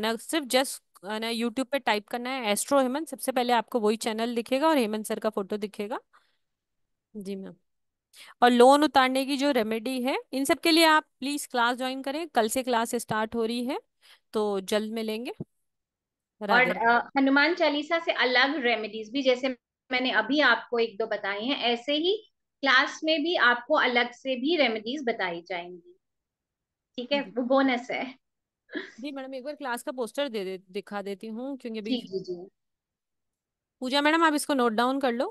ना सिर्फ जस्ट ना यूट्यूब पे टाइप करना है एस्ट्रो हेमंत सबसे पहले आपको वही चैनल दिखेगा और हेमंत सर का फोटो दिखेगा जी मैम और लोन उतारने की जो रेमेडी है इन सब के लिए आप प्लीज क्लास ज्वाइन करें कल से क्लास स्टार्ट हो रही है तो जल्द मिलेंगे और हनुमान चालीसा से अलग रेमेडीज भी जैसे मैंने अभी आपको एक दो बताए हैं ऐसे ही क्लास में भी आपको अलग से भी रेमेडीज बताई जाएंगी ठीक है वो बोनस है जी मैडम एक बार क्लास का पोस्टर दे दे दिखा देती हूँ क्योंकि अभी जी जी जी पूजा मैडम आप इसको नोट डाउन कर लो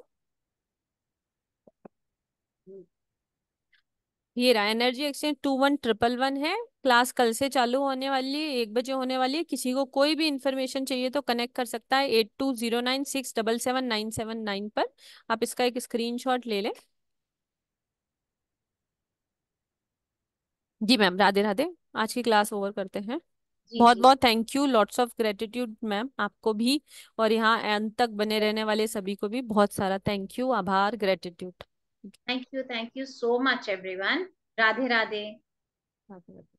हम्म। ये रहा energy exchange two one triple one है क्लास कल से चालू होने वाली है एक बजे होने वाली है किसी को कोई भी इन्फॉर्मेशन चाहिए तो कनेक्ट कर सकता है eight two zero nine six double seven nine seven nine पर आप इसका एक स्क्रीनशॉट ले लें जी मैम राधे राधे आज की क्लास ओवर करते हैं बहुत बहुत thank you lots of gratitude ma'am आपको भी और यहाँ एंड तक बने रहने वाले सभी को भी बहुत सारा थैंक यू आभार gratitude thank you thank you so much everyone Radhe Radhe Radhe Radhe